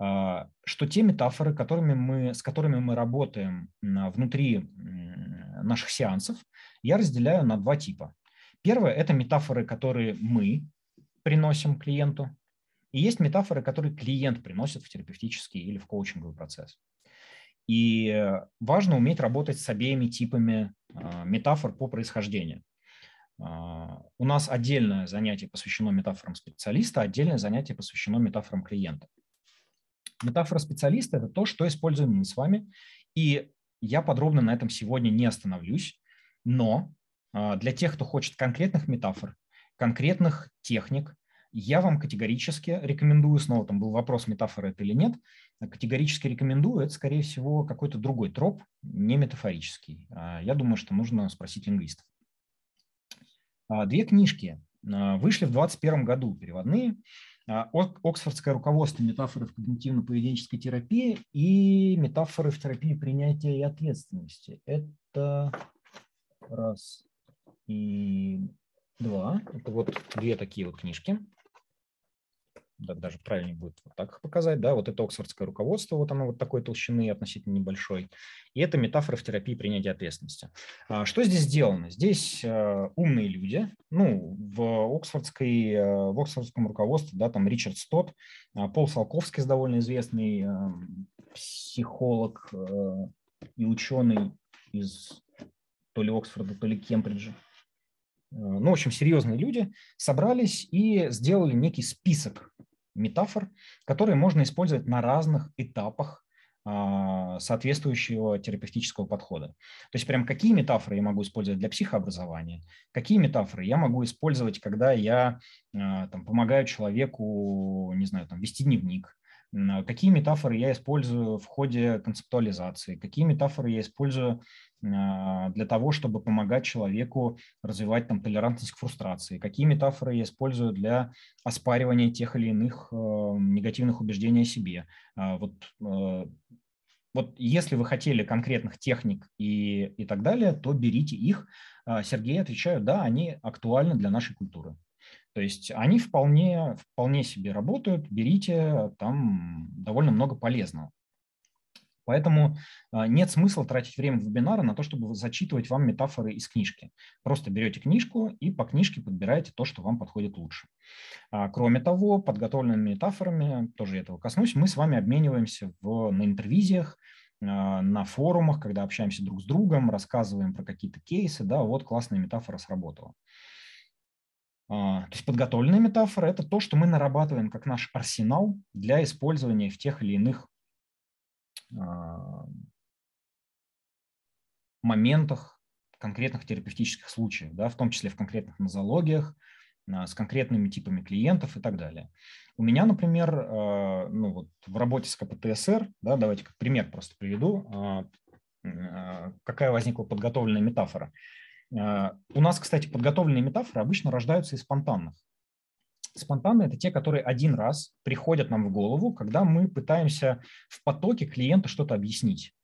Э, что те метафоры, которыми мы, с которыми мы работаем внутри наших сеансов, я разделяю на два типа. Первое – это метафоры, которые мы приносим клиенту, и есть метафоры, которые клиент приносит в терапевтический или в коучинговый процесс. И э, важно уметь работать с обеими типами а, метафор по происхождению. А, у нас отдельное занятие посвящено метафорам специалиста, отдельное занятие посвящено метафорам клиента. Метафора специалиста – это то, что используем мы с вами. И я подробно на этом сегодня не остановлюсь, но а, для тех, кто хочет конкретных метафор, конкретных техник, я вам категорически рекомендую, снова там был вопрос, метафора это или нет, э, категорически рекомендую, это, скорее всего, какой-то другой троп, не метафорический. А, я думаю, что нужно спросить лингвистов. А, две книжки а, вышли в 2021 году, переводные. Оксфордское руководство метафоры в когнитивно-поведенческой терапии и метафоры в терапии принятия и ответственности. Это раз и два. Это вот две такие вот книжки даже правильнее будет вот так их показать, да, вот это оксфордское руководство, вот оно вот такой толщины относительно небольшой, и это метафора в терапии принятия ответственности. А что здесь сделано? Здесь э, умные люди, ну, в, оксфордской, э, в оксфордском руководстве, да, там Ричард Стот, а Пол Салковский, довольно известный эм, психолог э, и ученый из то ли Оксфорда, то ли Кембриджа, ну, в общем, серьезные люди, собрались и сделали некий список метафор, которые можно использовать на разных этапах а, соответствующего терапевтического подхода. То есть прям какие метафоры я могу использовать для психообразования, какие метафоры я могу использовать, когда я а, там, помогаю человеку, не знаю, там, вести дневник, а, какие метафоры я использую в ходе концептуализации, какие метафоры я использую а, для того, чтобы помогать человеку развивать там толерантность к фрустрации, какие метафоры я использую для оспаривания тех или иных а, негативных убеждений о себе. Вот вот если вы хотели конкретных техник и, и так далее, то берите их. Сергей отвечаю, да, они актуальны для нашей культуры. То есть они вполне, вполне себе работают, берите, там довольно много полезного. Поэтому а, нет смысла тратить время вебинара на то, чтобы зачитывать вам метафоры из книжки. Просто берете книжку и по книжке подбираете то, что вам подходит лучше. А, кроме того, подготовленными метафорами, тоже я этого коснусь, мы с вами обмениваемся в, на интервизиях, а, на форумах, когда общаемся друг с другом, рассказываем про какие-то кейсы, да, вот классная метафора сработала. А, то есть подготовленная метафора – это то, что мы нарабатываем как наш арсенал для использования в тех или иных а, моментах конкретных терапевтических случаях, да, в том числе в конкретных нозологиях, а, с конкретными типами клиентов и так далее. У меня, например, ну вот в работе с КПТСР, да, давайте как пример просто приведу, какая возникла подготовленная метафора. Э, у нас, кстати, подготовленные метафоры обычно рождаются из спонтанных. Спонтанные это те, которые один раз приходят нам в голову, когда мы пытаемся в потоке клиента что-то объяснить.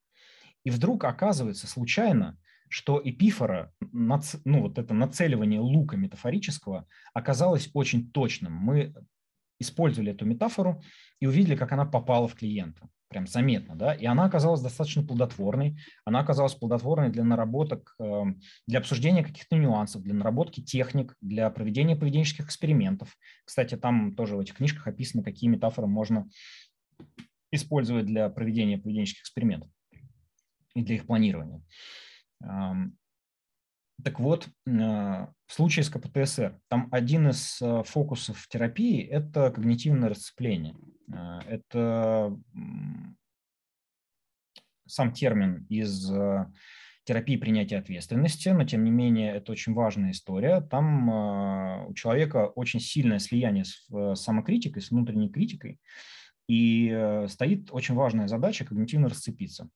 И вдруг оказывается случайно, что эпифора, ну вот это нацеливание лука метафорического, оказалось очень точным. Мы использовали эту метафору и увидели, как она попала в клиента прям заметно, да, и она оказалась достаточно плодотворной, она оказалась плодотворной для наработок, эм, для обсуждения каких-то нюансов, для наработки техник, для проведения поведенческих экспериментов. Кстати, там тоже в этих книжках описано, какие метафоры можно использовать для проведения поведенческих экспериментов и для их планирования. Эм, так вот, э, в случае с КПТСР, там один из э, фокусов терапии – это когнитивное расцепление – Э, это сам термин из э, терапии принятия ответственности, но тем не менее это очень важная история. Там э, у человека очень сильное слияние с самокритикой, с внутренней критикой, и стоит очень важная задача когнитивно расцепиться.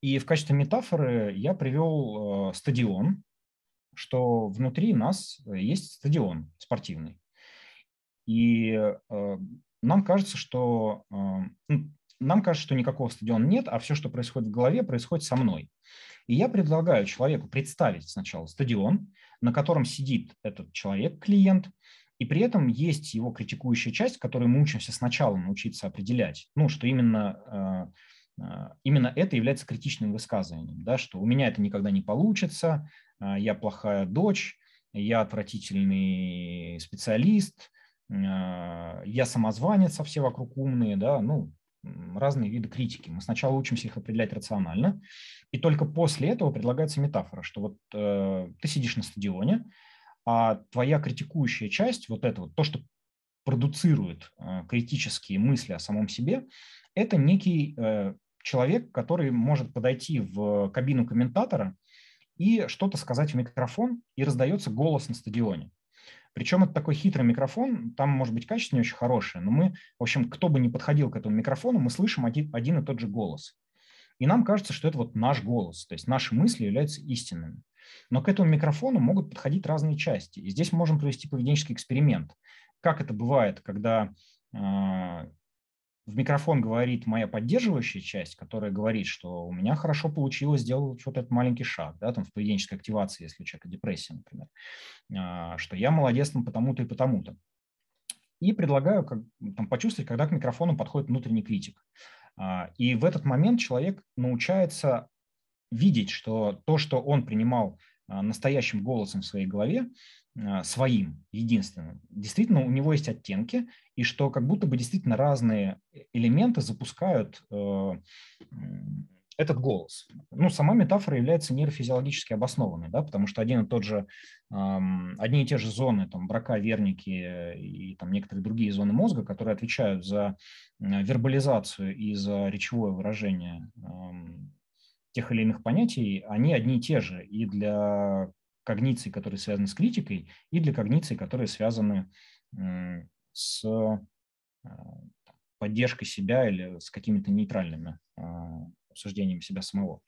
и в качестве метафоры я привел стадион, что внутри нас э, есть стадион спортивный. И э, нам кажется, что э, нам кажется, что никакого стадиона нет, а все, что происходит в голове, происходит со мной. И я предлагаю человеку представить сначала стадион, на котором сидит этот человек, клиент, и при этом есть его критикующая часть, которую мы учимся сначала научиться определять. Ну, что именно, именно это является критичным высказыванием, да, что у меня это никогда не получится, Э, я плохая дочь, я отвратительный специалист, э, я самозванец, а все вокруг умные, да, ну, разные виды критики. Мы сначала учимся их определять рационально, и только после этого предлагается метафора, что вот э, ты сидишь на стадионе, а твоя критикующая часть, вот это вот, то, что продуцирует э, критические мысли о самом себе, это некий э, человек, который может подойти в кабину комментатора – и что-то сказать в микрофон, и раздается голос на стадионе. Причем это такой хитрый микрофон, там, может быть, качество не очень хорошее, но мы, в общем, кто бы ни подходил к этому микрофону, мы слышим один, один и тот же голос. И нам кажется, что это вот наш голос, то есть наши мысли являются истинными. Но к этому микрофону могут подходить разные части. И здесь можем провести поведенческий эксперимент. Как это бывает, когда а, в микрофон говорит моя поддерживающая часть, которая говорит, что у меня хорошо получилось, сделал вот этот маленький шаг, да, там в поведенческой активации, если у человека депрессия, например, а, что я молодец там потому-то и потому-то. И предлагаю как, там, почувствовать, когда к микрофону подходит внутренний критик. А, и в этот момент человек научается видеть, что то, что он принимал а, настоящим голосом в своей голове, Э, своим, единственным. Действительно, у него есть оттенки, и что как будто бы действительно разные э, элементы запускают э, этот голос. Ну, сама метафора является нейрофизиологически обоснованной, да, потому что один и тот же, одни и те же зоны, там, брака, верники и там некоторые другие зоны мозга, которые отвечают за вербализацию и за речевое выражение тех или иных понятий, они одни и те же и для когниции, которые связаны с критикой, и для когниции, которые связаны с э, поддержкой себя или с какими-то нейтральными обсуждениями э, себя самого.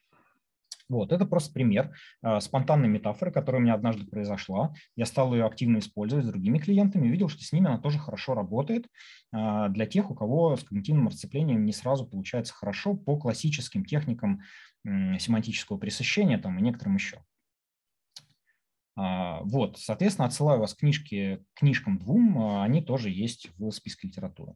Вот, это просто пример э, спонтанной метафоры, которая у меня однажды произошла. Я стал ее активно использовать с другими клиентами, видел, что с ними она тоже хорошо работает э, для тех, у кого с когнитивным расцеплением не сразу получается хорошо по классическим техникам э, семантического пресыщения там, и некоторым еще. А, вот, соответственно, отсылаю вас к книжке, книжкам двум, а, они тоже есть в списке литературы.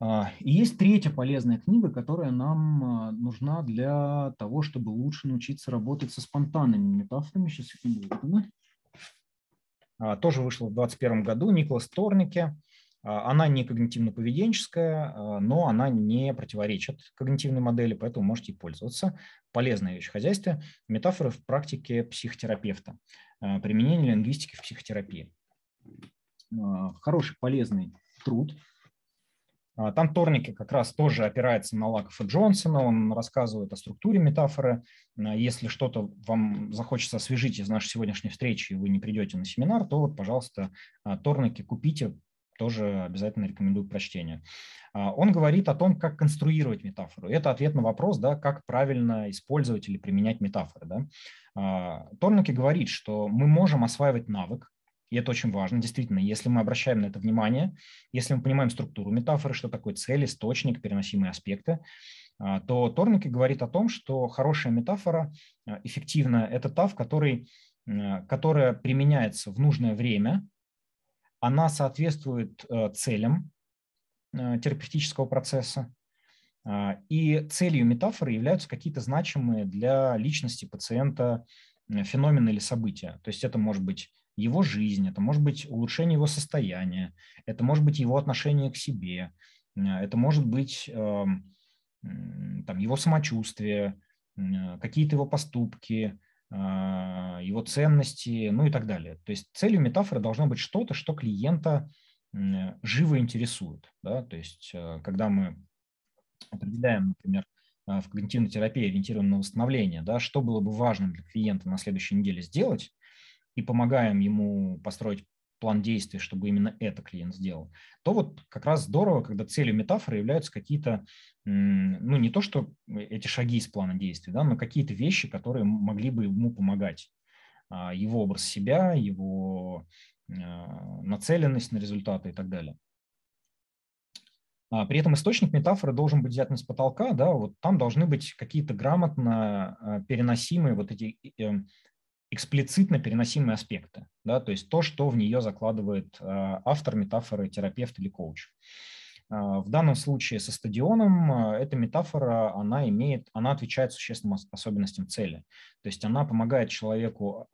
А, и есть третья полезная книга, которая нам нужна для того, чтобы лучше научиться работать со спонтанными метафорами. Сейчас секунду. Тоже вышла в 2021 году Николас Торнике а, она не когнитивно-поведенческая, а, но она не противоречит когнитивной модели, поэтому можете ей пользоваться. Полезная вещь в хозяйстве. Метафоры в практике психотерапевта. А, применение лингвистики в психотерапии. Хороший, полезный труд. Там Торники как раз тоже опирается на Лаков и Джонсона, он рассказывает о структуре метафоры. Если что-то вам захочется освежить из нашей сегодняшней встречи, и вы не придете на семинар, то вот, пожалуйста, Торники купите, тоже обязательно рекомендую прочтение. А, он говорит о том, как конструировать метафору. Это ответ на вопрос, да, как правильно использовать или применять метафоры. Да. А, Торнеке говорит, что мы можем осваивать навык, и это очень важно, действительно, если мы обращаем на это внимание, если мы понимаем структуру метафоры, что такое цель, источник, переносимые аспекты, а, то Торнеке говорит о том, что хорошая метафора, э, эффективна. это та, в которой, э, которая применяется в нужное время, она соответствует э, целям э, терапевтического процесса, а, и целью метафоры являются какие-то значимые для личности пациента э, феномены или события. То есть это может быть его жизнь, это может быть улучшение его состояния, это может быть его отношение к себе, это может быть эм, там, его самочувствие, какие-то его поступки, а, его ценности, ну и так далее. То есть целью метафоры должно быть что-то, что клиента живо интересует. Да? То есть э, когда мы определяем, например, а, в когнитивной терапии ориентированном на восстановление, да, что было бы важным для клиента на следующей неделе сделать, и помогаем ему построить план действий, чтобы именно это клиент сделал, то вот как раз здорово, когда целью метафоры являются какие-то, ну не то, что эти шаги из плана действий, да, но какие-то вещи, которые могли бы ему помогать. А, его образ себя, его а, нацеленность на результаты и так далее. А, при этом источник метафоры должен быть взят не с потолка, да, вот там должны быть какие-то грамотно переносимые вот эти эм, эксплицитно переносимые аспекты, да, то есть то, что в нее закладывает э, автор метафоры, терапевт или коуч. Э, в данном случае со стадионом э, эта метафора, она имеет, она отвечает существенным особенностям цели. То есть она помогает человеку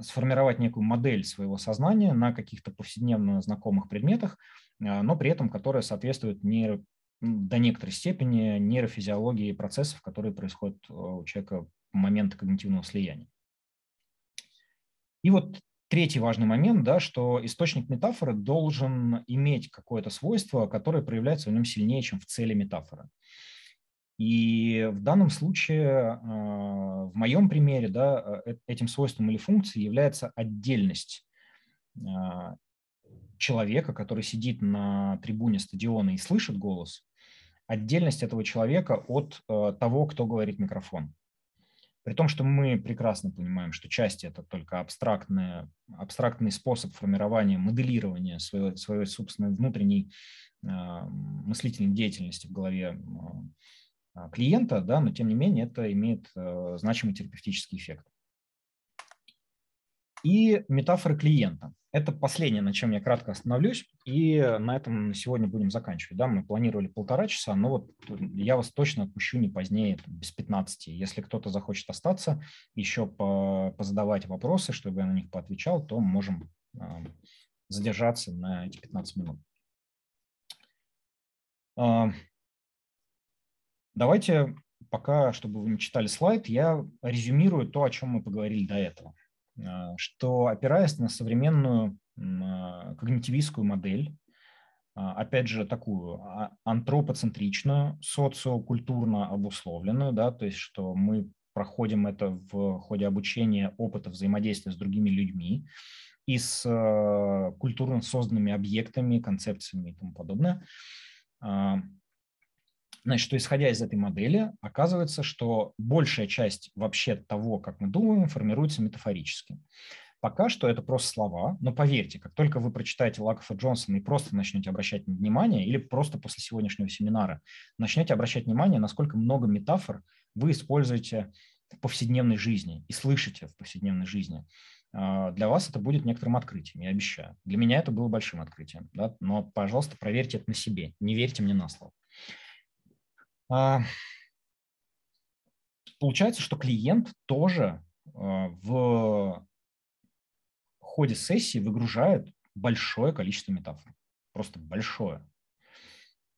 сформировать некую модель своего сознания на каких-то повседневно знакомых предметах, но при этом которая соответствует нейро, до некоторой степени нейрофизиологии процессов, которые происходят у человека в момент когнитивного слияния. И вот третий важный момент, да, что источник метафоры должен иметь какое-то свойство, которое проявляется в нем сильнее, чем в цели метафоры. И в данном случае, а, в моем примере, да, э, этим свойством или функцией является отдельность а, человека, который сидит на трибуне стадиона и слышит голос, отдельность этого человека от э, того, кто говорит микрофон. При том, что мы прекрасно понимаем, что части это только абстрактное, абстрактный способ формирования, моделирования своего, своей собственной внутренней э, мыслительной деятельности в голове э, клиента, да, но тем не менее это имеет э, значимый терапевтический эффект. И метафоры клиента. Это последнее, на чем я кратко остановлюсь, и на этом сегодня будем заканчивать. Да, мы планировали полтора часа, но вот я вас точно отпущу не позднее, без 15. Если кто-то захочет остаться, еще позадавать вопросы, чтобы я на них поотвечал, то можем а, задержаться на эти 15 минут. А, давайте пока, чтобы вы не читали слайд, я резюмирую то, о чем мы поговорили до этого. А, что опираясь на современную а, когнитивистскую модель, а, опять же, такую антропоцентричную, социокультурно обусловленную, да, то есть что мы проходим это в ходе обучения опыта взаимодействия с другими людьми и с культурно созданными объектами, концепциями и тому подобное. Значит, что исходя из этой модели, оказывается, что большая часть вообще того, как мы думаем, формируется метафорически. Пока что это просто слова, но поверьте, как только вы прочитаете Лакофа Джонсона и просто начнете обращать внимание, или просто после сегодняшнего семинара начнете обращать внимание, насколько много метафор вы используете в повседневной жизни и слышите в повседневной жизни. А, для вас это будет некоторым открытием, я обещаю. Для меня это было большим открытием. Да? Но, пожалуйста, проверьте это на себе, не верьте мне на слово. А, получается, что клиент тоже а, в ходе сессии выгружает большое количество метафор. Просто большое.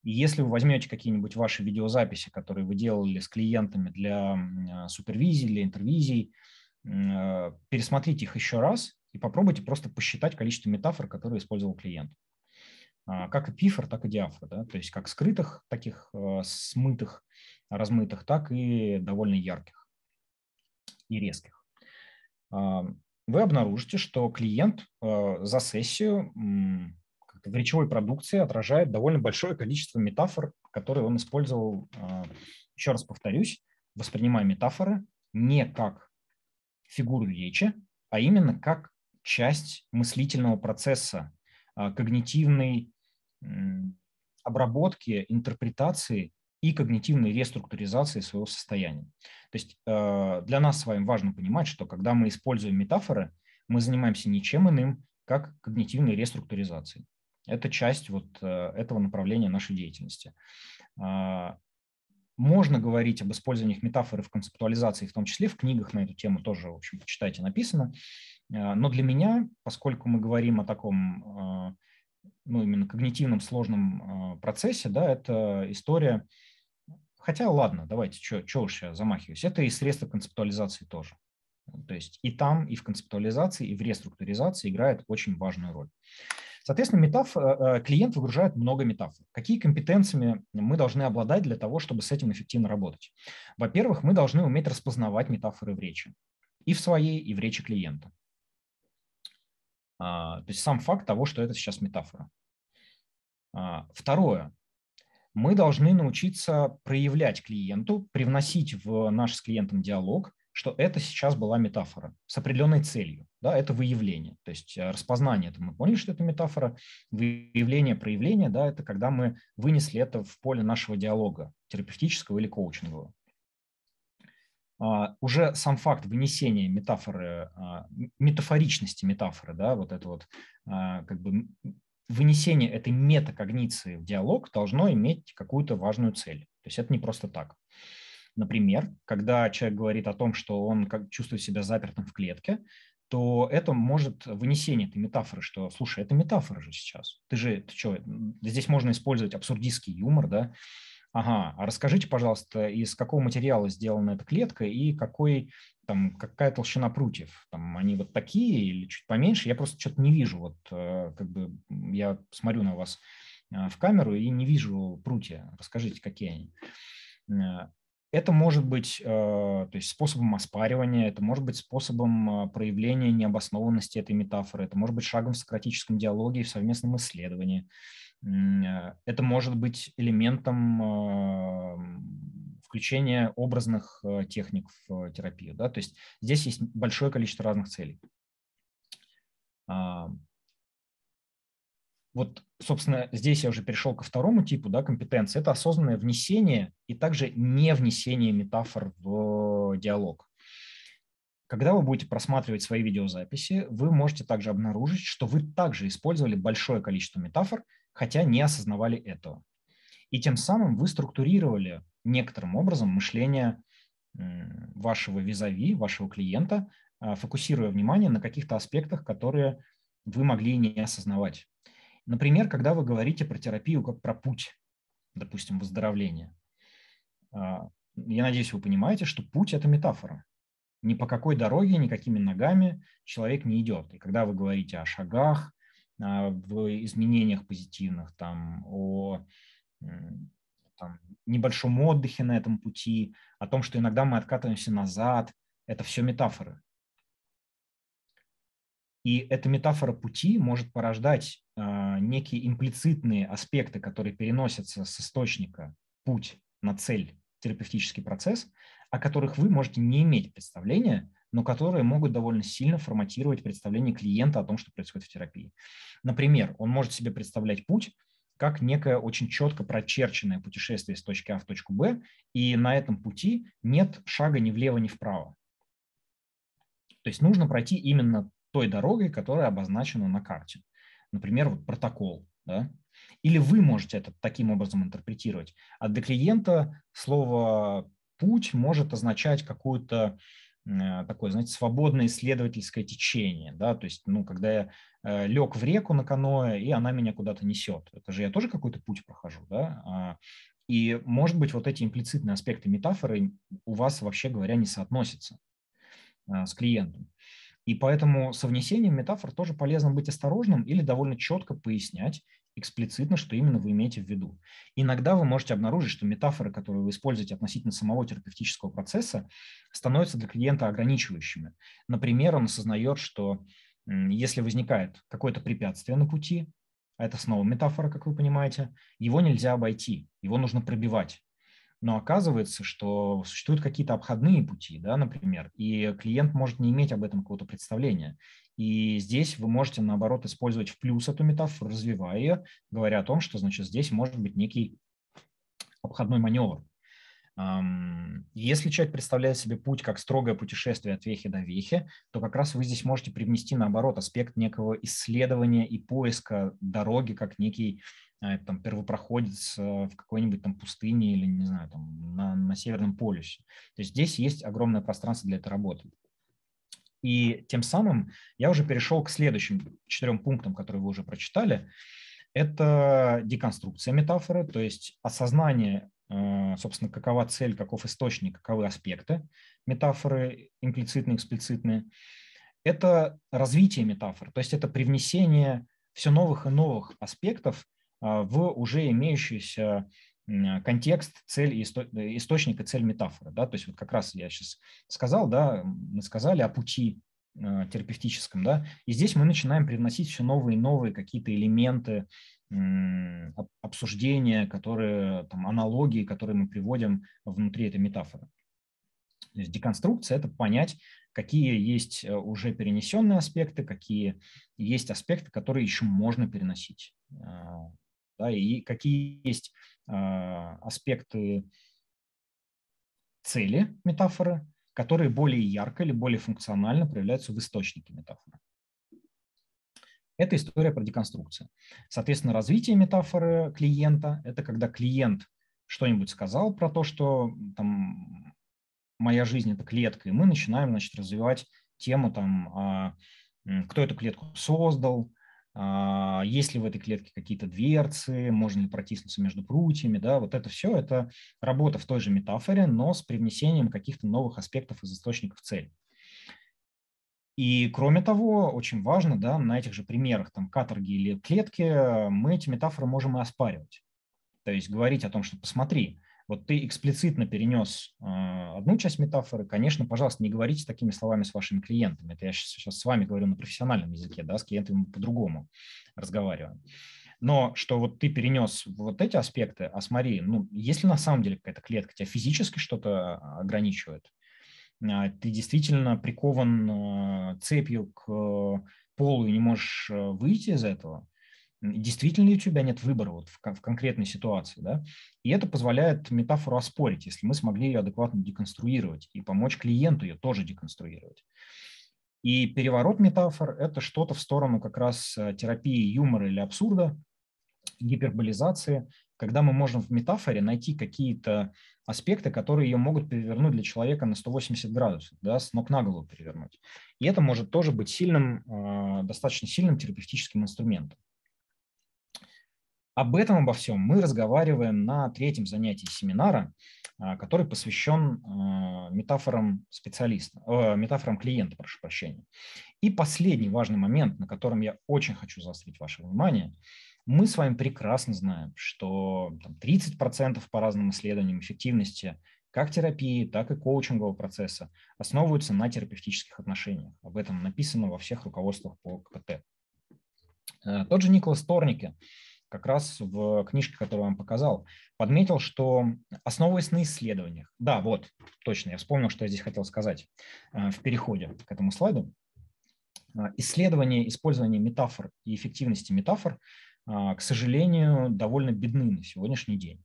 И если вы возьмете какие-нибудь ваши видеозаписи, которые вы делали с клиентами для а, супервизии, для интервизий, пересмотрите их еще раз и попробуйте просто посчитать количество метафор, которые использовал клиент. А, как эпифор, так и диафор, да, то есть как скрытых, таких а, смытых, размытых, так и довольно ярких и резких. А, вы обнаружите, что клиент за сессию в речевой продукции отражает довольно большое количество метафор, которые он использовал, еще раз повторюсь, воспринимая метафоры не как фигуру речи, а именно как часть мыслительного процесса, когнитивный обработки, интерпретации и когнитивной реструктуризации своего состояния. То есть э, для нас с вами важно понимать, что когда мы используем метафоры, мы занимаемся ничем иным, как когнитивной реструктуризацией. Это часть вот э, этого направления нашей деятельности. Э, можно говорить об использовании метафоры в концептуализации, в том числе в книгах на эту тему тоже, в общем, читайте, написано. Но для меня, поскольку мы говорим о таком ну, именно когнитивном сложном а, процессе, да, это история, хотя ладно, давайте, что уж я замахиваюсь, это и средства концептуализации тоже. То есть и там, и в концептуализации, и в реструктуризации играет очень важную роль. Соответственно, метафор, а, а, клиент выгружает много метафор. Какие компетенциями мы должны обладать для того, чтобы с этим эффективно работать? Во-первых, мы должны уметь распознавать метафоры в речи. И в своей, и в речи клиента. А, то есть сам факт того, что это сейчас метафора. А, второе. Мы должны научиться проявлять клиенту, привносить в наш с клиентом диалог, что это сейчас была метафора с определенной целью. Да, это выявление. То есть э, распознание, это мы поняли, что это метафора. Выявление, проявление, да, это когда мы вынесли это в поле нашего диалога, терапевтического или коучингового. А, уже сам факт вынесения метафоры, а, метафоричности метафоры, да, вот это вот а, как бы вынесение этой метакогниции в диалог должно иметь какую-то важную цель. То есть это не просто так. Например, когда человек говорит о том, что он как чувствует себя запертым в клетке, то это может вынесение этой метафоры, что, слушай, это метафора же сейчас. Ты же, ты что, здесь можно использовать абсурдистский юмор, да, Ага, а расскажите, пожалуйста, из какого материала сделана эта клетка и какой, там, какая толщина прутьев? Там, они вот такие или чуть поменьше? Я просто что-то не вижу. Вот э, как бы я смотрю на вас э, в камеру и не вижу прутья. Расскажите, какие они. Э, это может быть то есть способом оспаривания, это может быть способом проявления необоснованности этой метафоры, это может быть шагом в сократическом диалоге и в совместном исследовании. Э, это может быть элементом а, включения образных э, техник в э, терапию. Да? То есть здесь есть большое количество разных целей. А, вот, собственно, здесь я уже перешел ко второму типу да, компетенции. Это осознанное внесение и также не внесение метафор в диалог. Когда вы будете просматривать свои видеозаписи, вы можете также обнаружить, что вы также использовали большое количество метафор – хотя не осознавали этого. И тем самым вы структурировали некоторым образом мышление вашего визави, вашего клиента, а, фокусируя внимание на каких-то аспектах, которые вы могли не осознавать. Например, когда вы говорите про терапию как про путь, допустим, выздоровления. А, я надеюсь, вы понимаете, что путь – это метафора. Ни по какой дороге, никакими ногами человек не идет. И когда вы говорите о шагах, а, в изменениях позитивных, там, о там, небольшом отдыхе на этом пути, о том, что иногда мы откатываемся назад. Это все метафоры. И эта метафора пути может порождать э, некие имплицитные аспекты, которые переносятся с источника путь на цель терапевтический процесс, о которых вы можете не иметь представления, но которые могут довольно сильно форматировать представление клиента о том, что происходит в терапии. Например, он может себе представлять путь как некое очень четко прочерченное путешествие с точки А в точку Б, и на этом пути нет шага ни влево, ни вправо. То есть нужно пройти именно той дорогой, которая обозначена на карте. Например, вот протокол. Да? Или вы можете это таким образом интерпретировать. А для клиента слово «путь» может означать какую-то Э, такое, знаете, свободное исследовательское течение, да, то есть, ну, когда я э, лег в реку на каноэ, и она меня куда-то несет, это же я тоже какой-то путь прохожу, да, а, и, может быть, вот эти имплицитные аспекты метафоры у вас, вообще говоря, не соотносятся а, с клиентом. И поэтому со внесением метафор тоже полезно быть осторожным или довольно четко пояснять эксплицитно, что именно вы имеете в виду. Иногда вы можете обнаружить, что метафоры, которые вы используете относительно самого терапевтического процесса, становятся для клиента ограничивающими. Например, он осознает, что если возникает какое-то препятствие на пути, а это снова метафора, как вы понимаете, его нельзя обойти, его нужно пробивать. Но оказывается, что существуют какие-то обходные пути, да, например, и клиент может не иметь об этом какого-то представления. И здесь вы можете, наоборот, использовать в плюс эту метафору, развивая ее, говоря о том, что, значит, здесь может быть некий обходной маневр. Если человек представляет себе путь как строгое путешествие от вехи до вехи, то как раз вы здесь можете привнести, наоборот, аспект некого исследования и поиска дороги как некий а, там, первопроходец э, в какой-нибудь там пустыне или, не знаю, там, на, на Северном полюсе. То есть здесь есть огромное пространство для этой работы. И тем самым я уже перешел к следующим четырем пунктам, которые вы уже прочитали. Это деконструкция метафоры, то есть осознание, э, собственно, какова цель, каков источник, каковы аспекты метафоры, имплицитные, эксплицитные. Это развитие метафор, то есть это привнесение все новых и новых аспектов э, в уже имеющиеся. Э, контекст, цель, исто, э, источник и цель метафоры. Да? То есть вот как раз я сейчас сказал, да, мы сказали о пути э, терапевтическом, да, и здесь мы начинаем привносить все новые и новые какие-то элементы обсуждения, которые, там, аналогии, которые мы приводим внутри этой метафоры. То есть деконструкция – это понять, какие есть уже перенесенные аспекты, какие есть аспекты, которые еще можно переносить. Да, и какие есть Э, аспекты цели метафоры, которые более ярко или более функционально проявляются в источнике метафоры. Это история про деконструкцию. Соответственно, развитие метафоры клиента – это когда клиент что-нибудь сказал про то, что там, моя жизнь – это клетка, и мы начинаем значит, развивать тему, там, а, кто эту клетку создал, а, есть ли в этой клетке какие-то дверцы, можно ли протиснуться между прутьями, да, вот это все, это работа в той же метафоре, но с привнесением каких-то новых аспектов из источников цели. И кроме того, очень важно, да, на этих же примерах, там, каторги или клетки, мы эти метафоры можем и оспаривать. То есть говорить о том, что посмотри, вот ты эксплицитно перенес а, одну часть метафоры. Конечно, пожалуйста, не говорите такими словами с вашими клиентами. Это я сейчас с вами говорю на профессиональном языке, да, с клиентами по-другому разговариваю. Но что вот ты перенес вот эти аспекты, а смотри, ну, если на самом деле какая-то клетка тебя физически что-то ограничивает, а, ты действительно прикован а, цепью к э, полу и не можешь э, выйти из этого, действительно ли у тебя нет выбора вот в, в конкретной ситуации, да? И это позволяет метафору оспорить, если мы смогли ее адекватно деконструировать и помочь клиенту ее тоже деконструировать. И переворот метафор – это что-то в сторону как раз э, терапии юмора или абсурда, гиперболизации, когда мы можем в метафоре найти какие-то аспекты, которые ее могут перевернуть для человека на 180 градусов, да, с ног на голову перевернуть. И это может тоже быть сильным, э, достаточно сильным терапевтическим инструментом. Об этом, обо всем мы разговариваем на третьем занятии семинара, а, который посвящен а, метафорам специалиста, э, метафорам клиента, прошу прощения. И последний важный момент, на котором я очень хочу заострить ваше внимание, мы с вами прекрасно знаем, что там, 30% по разным исследованиям эффективности как терапии, так и коучингового процесса основываются на терапевтических отношениях. Об этом написано во всех руководствах по КПТ. Э, тот же Николас Торнике – как раз в книжке, которую я вам показал, подметил, что основываясь на исследованиях, да, вот, точно, я вспомнил, что я здесь хотел сказать э, в переходе к этому слайду, э, исследования использования метафор и эффективности метафор, э, к сожалению, довольно бедны на сегодняшний день,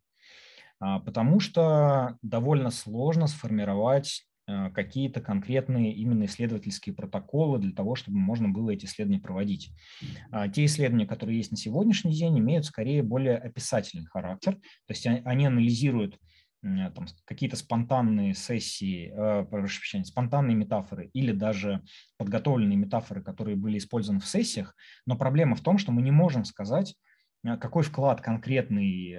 потому что довольно сложно сформировать Э, какие-то конкретные именно исследовательские протоколы для того, чтобы можно было эти исследования проводить. А, те исследования, которые есть на сегодняшний день, имеют скорее более описательный характер, то есть они анализируют там, какие-то спонтанные сессии, э, прощения, спонтанные метафоры или даже подготовленные метафоры, которые были использованы в сессиях, но проблема в том, что мы не можем сказать, э, какой вклад конкретный,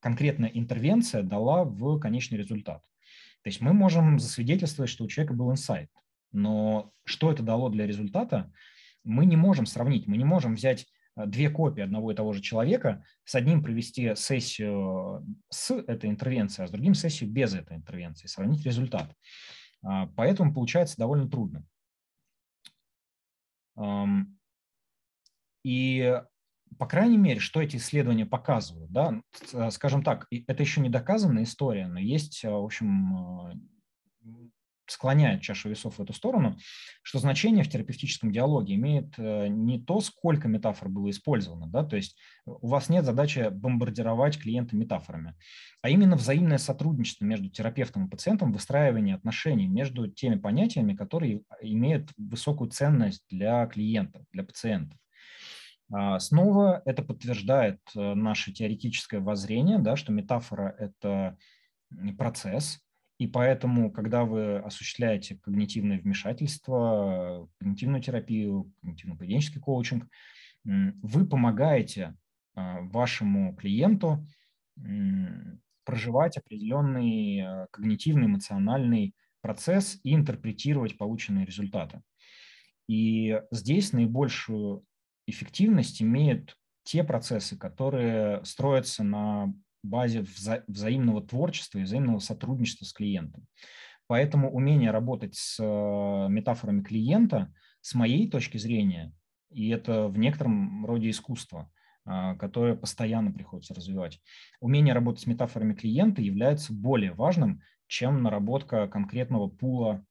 конкретная интервенция дала в конечный результат. То есть мы можем засвидетельствовать, что у человека был инсайт, но что это дало для результата, мы не можем сравнить, мы не можем взять э, две копии одного и того же человека, с одним провести сессию э, с этой интервенцией, а с другим сессию без этой интервенции, сравнить результат. А, поэтому получается довольно трудно. И по крайней мере, что эти исследования показывают, да, э, скажем так, это еще не доказанная история, но есть, э, в общем, э, склоняет чашу весов в эту сторону, что значение в терапевтическом диалоге имеет не то, сколько метафор было использовано, да, то есть у вас нет задачи бомбардировать клиента метафорами, а именно взаимное сотрудничество между терапевтом и пациентом, выстраивание отношений между теми понятиями, которые имеют высокую ценность для клиента, для пациентов. А, снова это подтверждает э, наше теоретическое воззрение, да, что метафора – это процесс, и поэтому, когда вы осуществляете когнитивное вмешательство, когнитивную терапию, когнитивно-поведенческий коучинг, вы помогаете а, вашему клиенту проживать определенный э, когнитивный, эмоциональный процесс и интерпретировать полученные результаты. И здесь наибольшую эффективность имеют те процессы, которые строятся на базе вза взаимного творчества и взаимного сотрудничества с клиентом. Поэтому умение работать с э, метафорами клиента, с моей точки зрения, и это в некотором роде искусство, э, которое постоянно приходится развивать, умение работать с метафорами клиента является более важным, чем наработка конкретного пула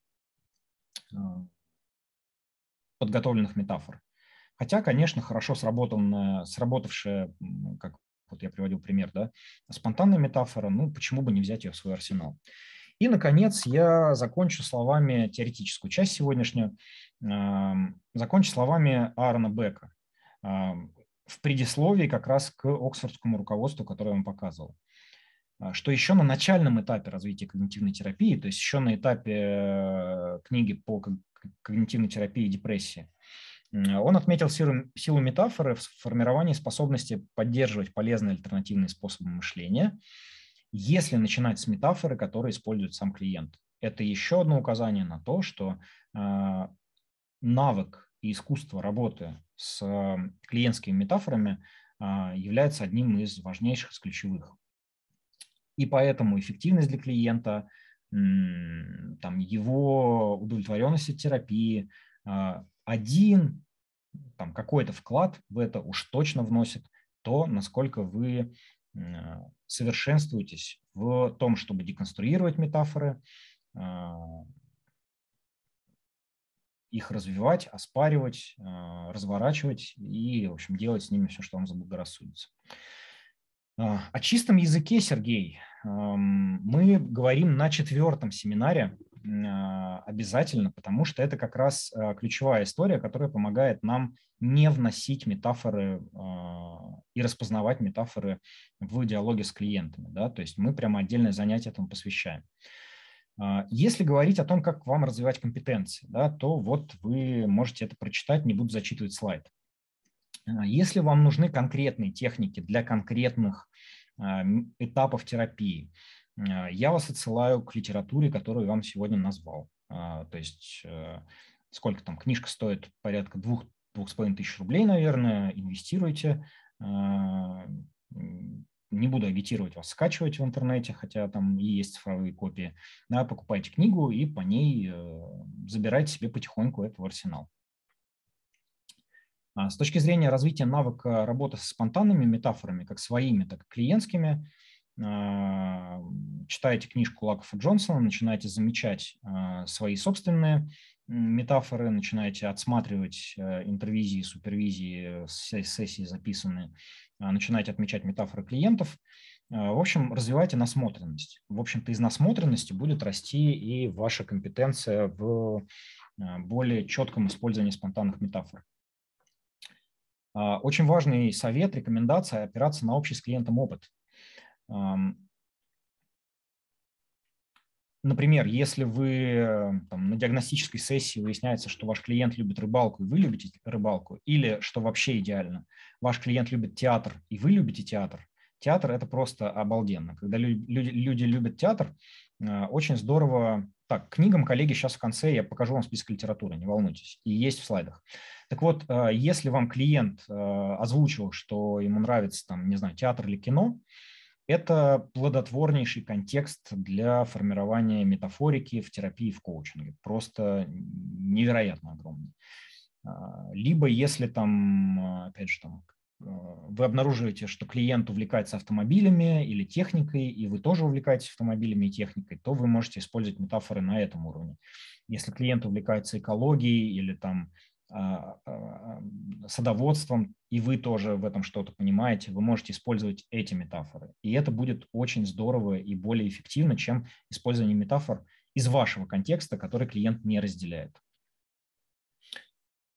э, подготовленных метафор. Хотя, конечно, хорошо сработанная, сработавшая, как вот я приводил пример, да, спонтанная метафора, ну, почему бы не взять ее в свой арсенал. И, наконец, я закончу словами теоретическую часть сегодняшнюю, закончу словами Аарона Бека в предисловии как раз к оксфордскому руководству, которое я вам показывал а, что еще на начальном этапе развития когнитивной терапии, то есть еще на этапе э, книги по когнитивной терапии и депрессии, он отметил силу метафоры в формировании способности поддерживать полезные альтернативные способы мышления, если начинать с метафоры, которые использует сам клиент. Это еще одно указание на то, что а, навык и искусство работы с а, клиентскими метафорами а, является одним из важнейших, из ключевых. И поэтому эффективность для клиента, там, его удовлетворенность от терапии, один там, какой-то вклад в это уж точно вносит то, насколько вы э, совершенствуетесь в том, чтобы деконструировать метафоры, а, их развивать, оспаривать, а, разворачивать и, в общем, делать с ними все, что вам заблагорассудится. А, о чистом языке, Сергей, мы говорим на четвертом семинаре а, обязательно, потому что это как раз а, ключевая история, которая помогает нам не вносить метафоры а, и распознавать метафоры в диалоге с клиентами. Да? То есть мы прямо отдельное занятие этому посвящаем. Если говорить о том, как вам развивать компетенции, да, то вот вы можете это прочитать, не буду зачитывать слайд. Если вам нужны конкретные техники для конкретных этапов терапии, Э, я вас отсылаю к литературе, которую я вам сегодня назвал. А, то есть э, сколько там книжка стоит? Порядка двух, двух с половиной тысяч рублей, наверное. Инвестируйте. А, не буду агитировать вас скачивать в интернете, хотя там и есть цифровые копии. Да, покупайте книгу и по ней э, забирайте себе потихоньку это в арсенал. А, с точки зрения развития навыка работы с спонтанными метафорами, как своими, так и клиентскими, а, читаете книжку Лакофа Джонсона, начинаете замечать а, свои собственные метафоры, начинаете отсматривать э, интервизии, супервизии, сессии записанные, а, начинаете отмечать метафоры клиентов. В общем, развивайте насмотренность. В общем-то, из насмотренности будет расти и ваша компетенция в более четком использовании спонтанных метафор. Очень важный совет, рекомендация – опираться на общий с клиентом опыт. Например, если вы э, там, на диагностической сессии выясняется, что ваш клиент любит рыбалку, и вы любите рыбалку, или, что вообще идеально, ваш клиент любит театр, и вы любите театр, театр – это просто обалденно. Когда люди, люди любят театр, э, очень здорово. Так, книгам, коллеги, сейчас в конце я покажу вам список литературы, не волнуйтесь, и есть в слайдах. Так вот, э, если вам клиент озвучил, что ему нравится, там, не знаю, театр или кино, это плодотворнейший контекст для формирования метафорики в терапии в коучинге. Просто невероятно огромный. А, либо если там, опять же, там, э, вы обнаруживаете, что клиент увлекается автомобилями или техникой, и вы тоже увлекаетесь автомобилями и техникой, то вы можете использовать метафоры на этом уровне. Если клиент увлекается экологией или там а, а, садоводством, и вы тоже в этом что-то понимаете, вы можете использовать эти метафоры. И это будет очень здорово и более эффективно, чем использование метафор из вашего контекста, который клиент не разделяет.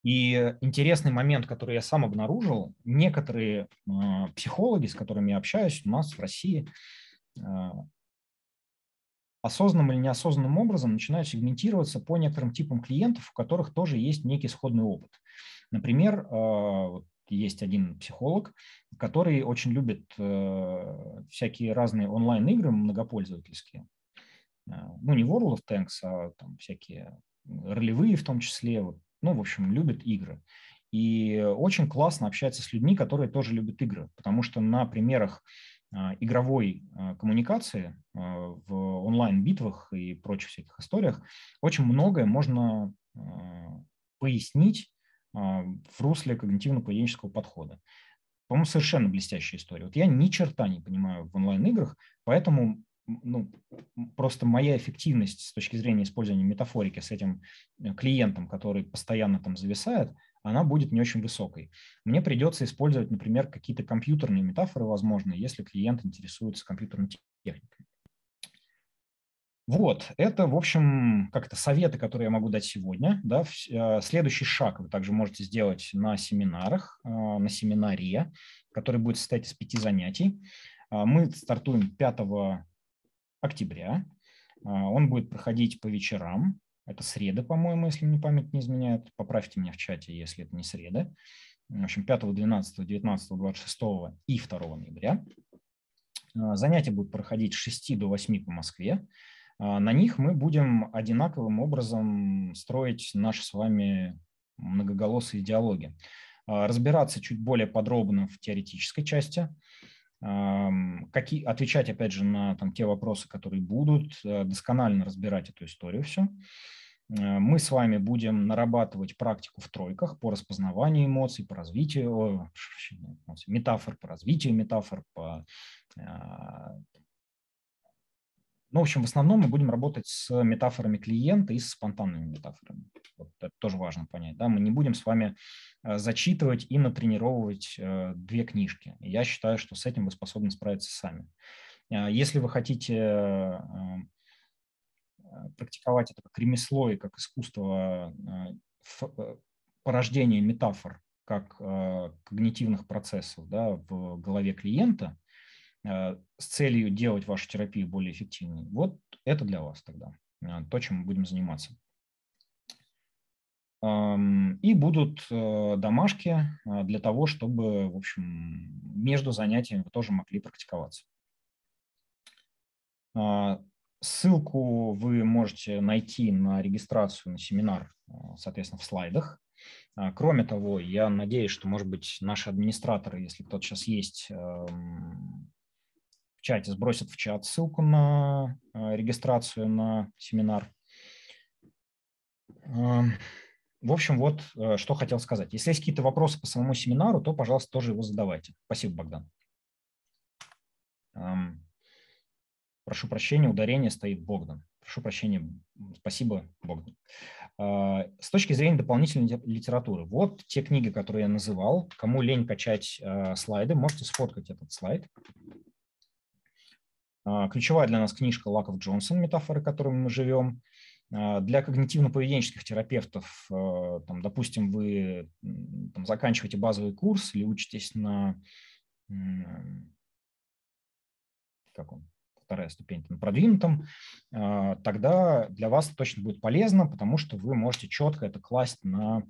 И интересный момент, который я сам обнаружил, некоторые а, психологи, с которыми я общаюсь у нас в России, осознанным или неосознанным образом начинают сегментироваться по некоторым типам клиентов, у которых тоже есть некий сходный опыт. Например, э, есть один психолог, который очень любит э, всякие разные онлайн-игры многопользовательские. Э, ну, не World of Tanks, а там всякие ролевые в том числе. Вот, ну, в общем, любит игры. И очень классно общается с людьми, которые тоже любят игры, потому что на примерах а, игровой а, коммуникации а, в онлайн-битвах и прочих всяких историях очень многое можно пояснить в русле когнитивно-поведенческого подхода. По-моему, совершенно блестящая история. Вот я ни черта не понимаю в онлайн-играх, поэтому ну, просто моя эффективность с точки зрения использования метафорики с этим э, клиентом, который постоянно там зависает, она будет не очень высокой. Мне придется использовать, например, какие-то компьютерные метафоры, возможно, если клиент интересуется компьютерной техникой. Вот, это, в общем, как-то советы, которые я могу дать сегодня. Да. Э, следующий шаг вы также можете сделать на семинарах, э, на семинаре, который будет состоять из пяти занятий. А, мы стартуем 5 октября. А, он будет проходить по вечерам. Это среда, по-моему, если мне память не изменяет. Поправьте меня в чате, если это не среда. В общем, 5, 12, 19, 26 и 2 ноября. А, занятия будут проходить с 6 до 8 по Москве. А, на них мы будем одинаковым образом строить наши с вами многоголосые диалоги. А, разбираться чуть более подробно в теоретической части – какие, отвечать, опять же, на там, те вопросы, которые будут, э, досконально разбирать эту историю все. Э, мы с вами будем нарабатывать практику в тройках по распознаванию эмоций, по развитию метафор, по развитию метафор, по э, ну, в общем, в основном мы будем работать с метафорами клиента и с спонтанными метафорами. Вот это тоже важно понять. Да? Мы не будем с вами э, зачитывать и натренировывать э, две книжки. Я считаю, что с этим вы способны справиться сами. Э, если вы хотите практиковать это как ремесло и как искусство порождения метафор, как когнитивных процессов да, в голове клиента, Э, с целью делать вашу терапию более эффективной. Вот это для вас тогда, э, то, чем мы будем заниматься. И будут э, домашки для того, чтобы, в общем, между занятиями вы тоже могли практиковаться. А, ссылку вы можете найти на регистрацию на семинар, соответственно, в слайдах. А, кроме того, я надеюсь, что, может быть, наши администраторы, если кто-то сейчас есть, эм, чате, сбросят в чат ссылку на э, регистрацию на семинар. Эм, в общем, вот э, что хотел сказать. Если есть какие-то вопросы по самому семинару, то, пожалуйста, тоже его задавайте. Спасибо, Богдан. Эм, прошу прощения, ударение стоит Богдан. Прошу прощения, спасибо, Богдан. Э, с точки зрения дополнительной литературы, вот те книги, которые я называл. Кому лень качать слайды, можете сфоткать этот слайд. А, ключевая для нас книжка Лаков Джонсон «Метафоры, которыми мы живем». А, для когнитивно-поведенческих терапевтов, а, там, допустим, вы там, заканчиваете базовый курс или учитесь на как он, вторая ступень, там продвинутом, тогда для вас точно будет полезно, потому что вы можете четко это класть на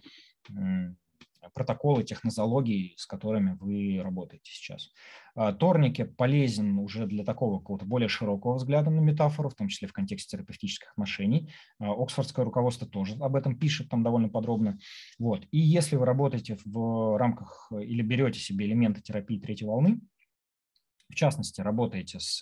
протоколы, технозологии, с которыми вы работаете сейчас. А, Торнике полезен уже для такого какого-то более широкого взгляда на метафору, в том числе в контексте терапевтических отношений. А, оксфордское руководство тоже об этом пишет там довольно подробно. Вот. И если вы работаете в рамках или берете себе элементы терапии третьей волны, в частности, работаете с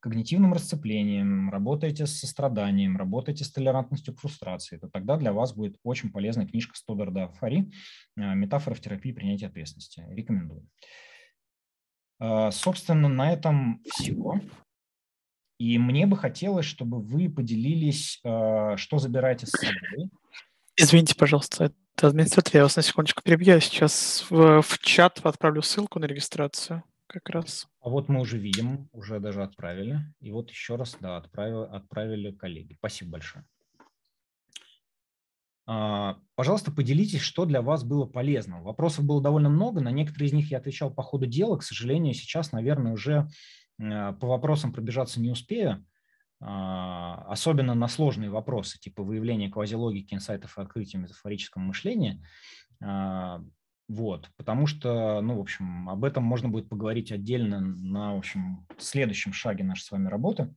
когнитивным расцеплением, работаете с состраданием, работаете с толерантностью к фрустрации, то тогда для вас будет очень полезная книжка Стодарда Фари э, «Метафора в терапии принятия ответственности». Рекомендую. Э, собственно, на этом все. И мне бы хотелось, чтобы вы поделились, э, что забираете с собой. Извините, пожалуйста, это администратор, я вас на секундочку перебью. Я сейчас в, в чат отправлю ссылку на регистрацию как раз. А вот мы уже видим, уже даже отправили. И вот еще раз, да, отправили, отправили коллеги. Спасибо большое. А, пожалуйста, поделитесь, что для вас было полезно. Вопросов было довольно много, на некоторые из них я отвечал по ходу дела. К сожалению, сейчас, наверное, уже а, по вопросам пробежаться не успею, а, особенно на сложные вопросы, типа выявления квазилогики, инсайтов и открытия метафорического мышления. Вот, потому что, ну, в общем, об этом можно будет поговорить отдельно на, в общем, следующем шаге нашей с вами работы.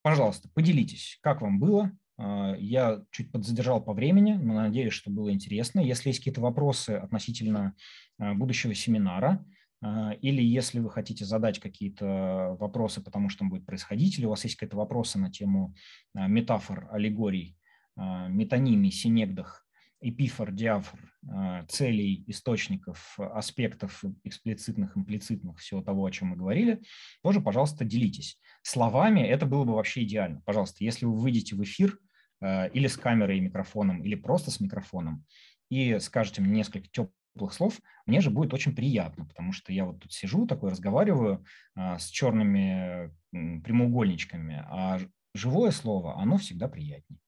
Пожалуйста, поделитесь, как вам было. А, я чуть подзадержал по времени, но надеюсь, что было интересно. Если есть какие-то вопросы относительно а, будущего семинара, а, или если вы хотите задать какие-то вопросы, потому что там будет происходить, или у вас есть какие-то вопросы на тему метафор, аллегорий, Э, метониме, синегдах, эпифор, диафор, э, целей, источников, аспектов эксплицитных, имплицитных, всего того, о чем мы говорили, тоже, пожалуйста, делитесь. Словами это было бы вообще идеально. Пожалуйста, если вы выйдете в эфир э, или с камерой и микрофоном, или просто с микрофоном, и скажете мне несколько теплых слов, мне же будет очень приятно, потому что я вот тут сижу, такой разговариваю с черными прямоугольничками, а живое слово, оно всегда приятнее.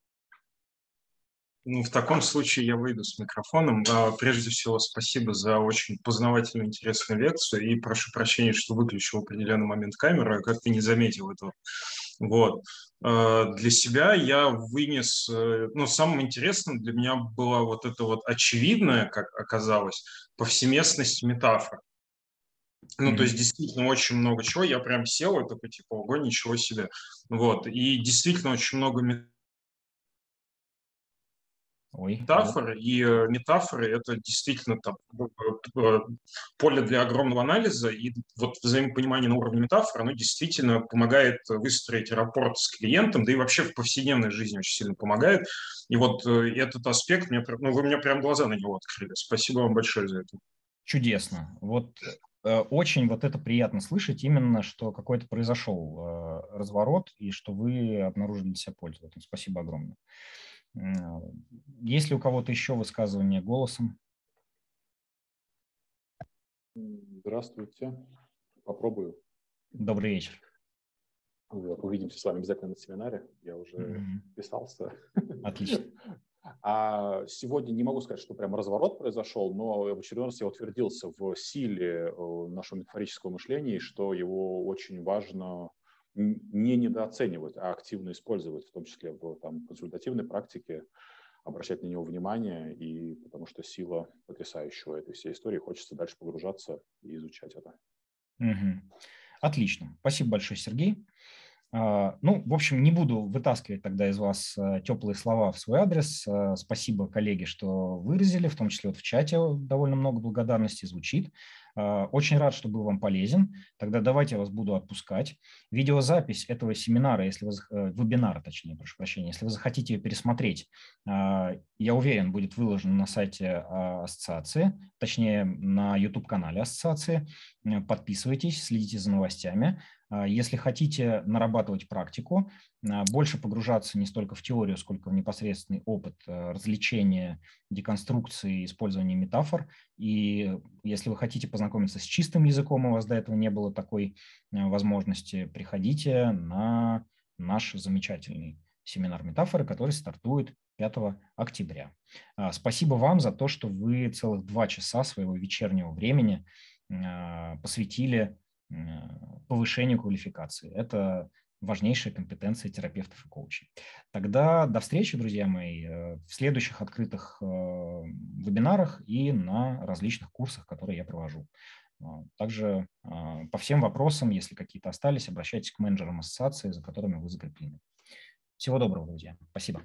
Ну, в таком случае я выйду с микрофоном. Прежде всего, спасибо за очень познавательную, интересную лекцию. И прошу прощения, что выключил в определенный момент камеру, я как ты не заметил этого. Вот. Э, для себя я вынес... Э, ну, самым интересным для меня была вот эта вот очевидная, как оказалось, повсеместность метафор. Ну, mm-hmm. то есть действительно очень много чего. Я прям сел и такой, типа, ого, ничего себе. Вот. И действительно очень много метафор Ой, метафоры, да. и э, метафоры — это действительно там, э, э, поле для огромного анализа, и вот взаимопонимание на уровне метафоры оно действительно помогает выстроить рапорт с клиентом, да и вообще в повседневной жизни очень сильно помогает. И вот этот аспект, мне, ну, вы мне прям глаза на него открыли. Спасибо вам большое за это. Чудесно. Вот очень вот это приятно слышать, именно что какой-то произошел разворот и что вы обнаружили для себя пользу. спасибо огромное. Есть ли у кого-то еще высказывание голосом? Здравствуйте. Попробую. Добрый вечер. Вот, увидимся с вами обязательно на семинаре. Я уже mm-hmm. писался. Отлично. А сегодня не могу сказать, что прям разворот произошел, но в очередной раз я утвердился в силе э, нашего метафорического мышления, что его очень важно не недооценивать, а активно использовать, в том числе в там, консультативной практике, обращать на него внимание, и потому что сила потрясающего этой всей истории, хочется дальше погружаться и изучать это. Угу. Отлично. Спасибо большое, Сергей. А, ну, в общем, не буду вытаскивать тогда из вас э, теплые слова в свой адрес. Э, спасибо, коллеги, что выразили, в том числе вот в чате довольно много благодарности звучит. А, очень рад, что был вам полезен. Тогда давайте я вас буду отпускать. Видеозапись этого семинара, если вы, э, вебинара, точнее, прошу прощения, если вы захотите ее пересмотреть, а, я уверен, будет выложена на сайте ассоциации, точнее, на YouTube-канале ассоциации. Подписывайтесь, следите за новостями. А, если хотите нарабатывать практику, а, больше погружаться не столько в теорию, сколько в непосредственный опыт а, развлечения, деконструкции, использования метафор. И если вы хотите познакомиться с чистым языком, у вас до этого не было такой возможности, приходите на наш замечательный семинар метафоры, который стартует 5 октября. Спасибо вам за то, что вы целых два часа своего вечернего времени посвятили повышению квалификации. Это важнейшая компетенция терапевтов и коучей. Тогда до встречи, друзья мои, э, в следующих открытых э, вебинарах и на различных курсах, которые я провожу. Э, также по всем вопросам, если какие-то остались, обращайтесь к менеджерам ассоциации, за которыми вы закреплены. Всего доброго, друзья. Спасибо.